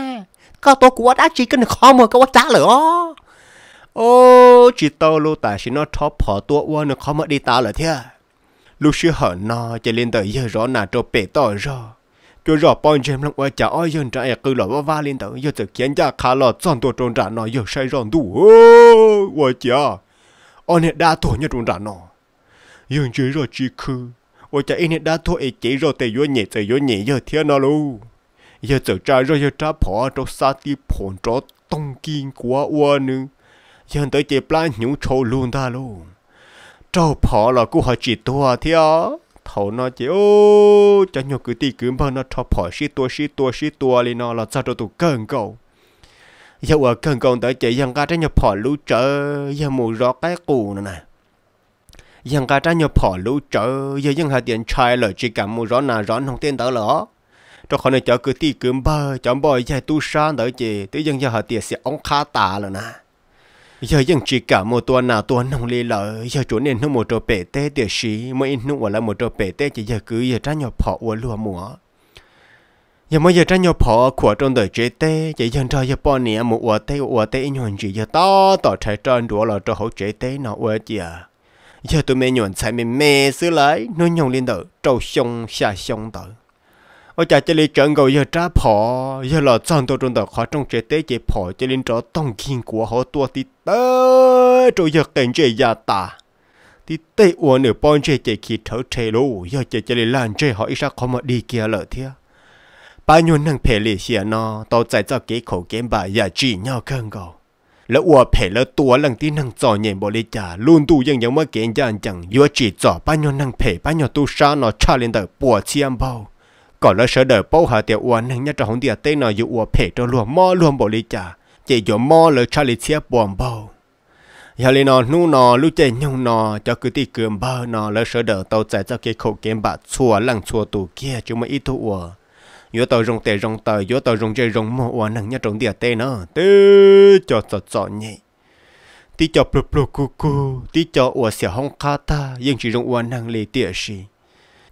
cao tố của Achi cái kênh khó mà có trả lời ó ô chỉ tao lô ta xin nó thọ phỏ tua ua nó khó mà đi ta lời thế lúc xưa hở nà chạy lên tới giờ rõ nà cho bể tỏi rồi cho rõ bọn chém lòng ua chả ôi dân trả cư lọ va va lên tới giờ thực kiến ra khá lọ tròn tổ tròn trả nó giờ say ròn đủ ô ua chả ôi nè đa tổ nhất tròn trả nó nhưng chỉ rồi chỉ khư 我 cha in đã thôi chỉ rồi tề vô nhẹ tề vô nhẹ giờ thiên nó luôn giờ trở ra rồi giờ trả phỏ cho sa ti phồn cho tông kiên quá ua nữa giờ tới chỉ plan nhũ trâu luôn ta luôn trâu phỏ là cũng họ chỉ tua theo thầu nó chỉ ô cho nhiều cứ ti cứ bao nó trâu phỏ xí tua xí tua xí tua lên nó là sao cho tụ cơn cầu giờ ở cơn cầu tới chỉ dân ca cho nhiều phỏ lú trở giờ mù rõ cái cù nữa này ยังกาจ้าเนาะพอรู้เจอยังยังหาเดียนชายเลยจีกันมูร้อนน่ะร้อนของเต้นเต๋อเหรอตัวคนเนี่ยเจอคือตีกึมเบอร์จอมบอยใหญ่ตู้ซ่านเต๋อเจตียังยังหาเดียเสียองคาตาเลยนะยังยังจีกันมูตัวน่ะตัวนองเลยเลยยังจุนเนี่ยนุ่มตัวเป๋เต้เดียชีไม่นุ่มว่าละมูตัวเป๋เต้จะยังคือยังจ้าเนาะพอวัวลัวหมัวยังไม่ยจะยพอขวดจนเดือดเจเต้จะยังจะยปอเนี่ยมัวเต้อวเต้ยนจีจะต่อต่อใช้จนดัวเราจะหัวเจเต้เนาะเวเจีย giờ tụi mẹ nhuận xài mẹ mẹ xứ lái nó nhông lên đỡ trâu xông xa xông đỡ ở chả chơi lên trận gầu giờ trả phò giờ là chọn tôi trong đỡ khó trong chế tế chế phò chơi lên trò tông kinh của họ tua tí tớ trâu giờ cảnh chế gia ta tí tê uo nửa bọn chơi chơi khi thở chế lô giờ chơi chơi lên lan chế họ ít sao không mà đi kia lỡ thia ba nhuận năng phê lì xìa nó tao chạy cho kế khẩu kém bà giờ chỉ nhau cơn gầu แล้วอัวเผลอตัวหลังที่นั่งจ่อเย็นบริจาลุนตูยังยังมาเกียนยันจังยัวจีจ่อป้านยนนั่งเผป้านยนตูชาหนอชาเลนเดอปัวเชียมเบาก่อนแล้วเสดอป้าหาเตียวอัวนั่งยัดจะหงเดียเต้นหนออยู่อัวเผตัวรวมมอรวมบริจาเจียวมอเลยชาเลเชียปวมเบายาเลนอนู่นอลูเจยงนอจะคือที่เกิมเบานอแล้วเสดอเตาใจจะเกโคเกมบาชัวหลังชัวตูเกียจึงมาอีตัว yo tờ rong tè rong tờ yo tờ rong chơi rong mò oan nằng nhá trống địa tê nó tê cho cho cho nhỉ tí cho plu plu cu cu tí cho ủa xẻ hong kha ta nhưng chỉ rong oan nằng lì tỉa xì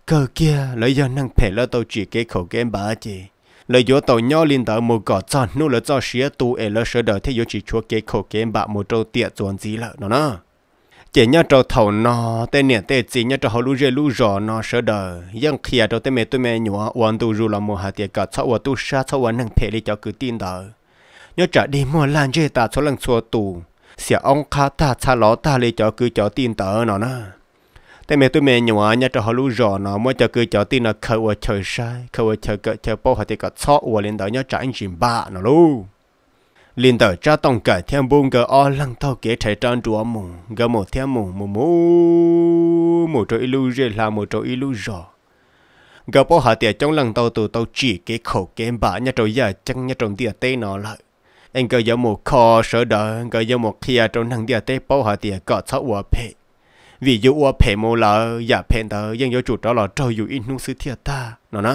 cơ kia lấy do nằng phe lỡ tàu chỉ cái khẩu game bả chì lấy yo tàu nhau lên tờ một cỏ chọn nô lỡ cho xía tu ẻ lỡ sợ đời thế yo chỉ chúa cái khẩu game bả một trâu tỉa chuẩn gì lợ nó nó chỉ nhớ trâu thầu nó tên nè tên chỉ nhớ trâu hồ lú rê lú rò nó sợ đờ dân kia à, trâu tên mẹ tôi mẹ nhọ quan tu ru là mua hạt tiền cả sau quan tu sa sau quan năng phe đi cho cứ tin đờ nhớ trả đi mua lan rê ta số lần xua tù xia ông khá ta xa lão ta đi cho cứ cho tin tờ nó nè tên mẹ tôi mẹ nhọ nhớ trâu hồ lú rò nó mua cho cứ cho tin là khâu qua trời sai khâu qua trời cỡ chơi bao hạt tiền cả sau quan lên đờ nhớ trả anh chìm ba nó luôn liền tờ cho tông cả theo bung gờ o lăng thao kế trái trang chúa mù gờ một theo mù mù mù một chỗ ilu rê là một chỗ ilu rò gờ bố hạ tiệt trong lăng tàu từ tàu chỉ cái khẩu kém bả nhà trâu già chăng nhà trồng tiệt tê nó lại anh gờ giờ một kho sợ đờ gờ giờ một kia trong năng tiệt tê bố hạ tiệt gọ thọ ua phê vì dù ua phê mồ lợ giả phê tờ dân do chủ đó là trâu dù in nung sư thiệt ta nó nè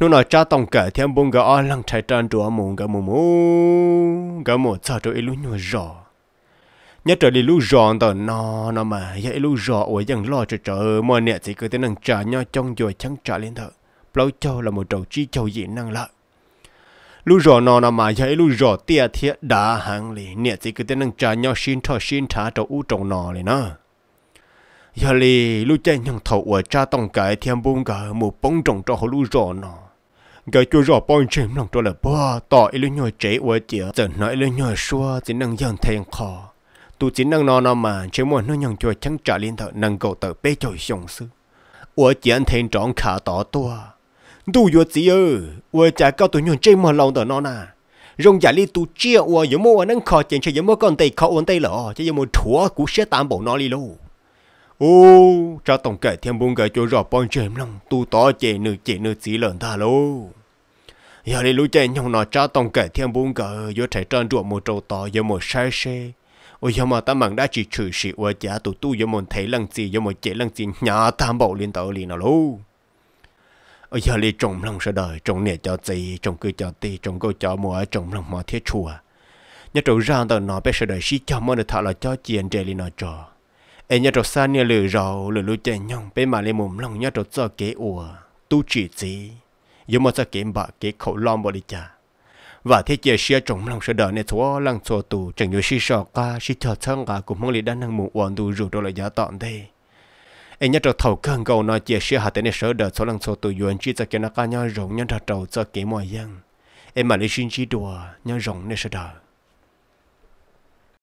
nó nói cha tông cả thêm bông gà ở lăng trái tràn đùa mùng gà mù mù gà mù cho cho ilu nhồi rõ nhất trở đi lu rõ tờ nó nó mà vậy lu rõ ở dân lo cho chờ mọi nè chỉ cứ thế năng trả nhau trong rồi chẳng trả lên thở lâu châu là một đầu chi châu dị năng lợi lu rõ nó nó mà vậy lu rõ tia thiết đã hàng lì nè chỉ cứ thế năng trả nhau xin thọ xin thả cho u trầu nọ lì nó giờ lì lu chơi nhung thầu ở cha tông cái thêm bông gà mù bông trồng cho họ lu rõ nó gỡ chú rõ bọn chim lòng cho là bò tỏ ý lưu nhồi chế ua chĩa giờ nói ý lưu nhồi xua chỉ năng dân thèn khó tu chỉ năng nó nó mà chế mua nó nhận cho chẳng trả liên thợ năng cầu tờ bê chồi sông sư ua anh thèn trọn khả tỏ tua tu ua chỉ ơ ua chả cao tụi nhồi chế mua lòng tờ nó nà rong giả li tu chia ua yếu mua năng khó chèn chế yếu mua con tay khó uốn tay lỡ chế yếu mua thua cú sẽ tạm bộ nó li lâu ô cha tổng kể thêm bốn cái chỗ rõ bọn chém lòng tu tỏ chế nữ chế nữ xí lợn ta lô giờ đi lũ chạy nhau nó cha tổng kể thêm bốn cái vô thể trơn ruộng một trâu tỏ vô một sai xe ôi giờ mà ta mặn đã chỉ trừ sĩ ở giá tụ tu vô một thấy lần gì vô một chế lần gì nhà tam bảo liên tờ liền nào lô ôi giờ đi trồng lòng sợ đời trồng nè cho gì trồng cứ cho tì trồng câu cho mùa trồng lòng mà thiết chùa nhà trồng ra tờ nó bé sợ đời xí cho mơ được thọ là cho chiền trẻ liền nó trò ai nhà trọ xa nia lử rầu lử lú chạy nhong bé mà lên mồm lòng nhà trọ cho kế ủa tu chỉ gì giống mà cho kế bạ kế khẩu lom bỏ đi cha và thế chia sẻ trong lòng sợ đỡ nên thua lăng thua tù chẳng nhớ si sợ ca si thở thân cả cũng mong lý đan năng mù uẩn tu rủ lại giả tọn đây anh nhà trọ thầu cơn cầu nói chia sẻ hạt nên sợ đỡ thua lăng thua tù yuan chỉ cho kế nó ca nhau rộng nhân ra trâu cho kế mọi dân em mà lấy xin chỉ đùa nhau rộng nên sợ đỡ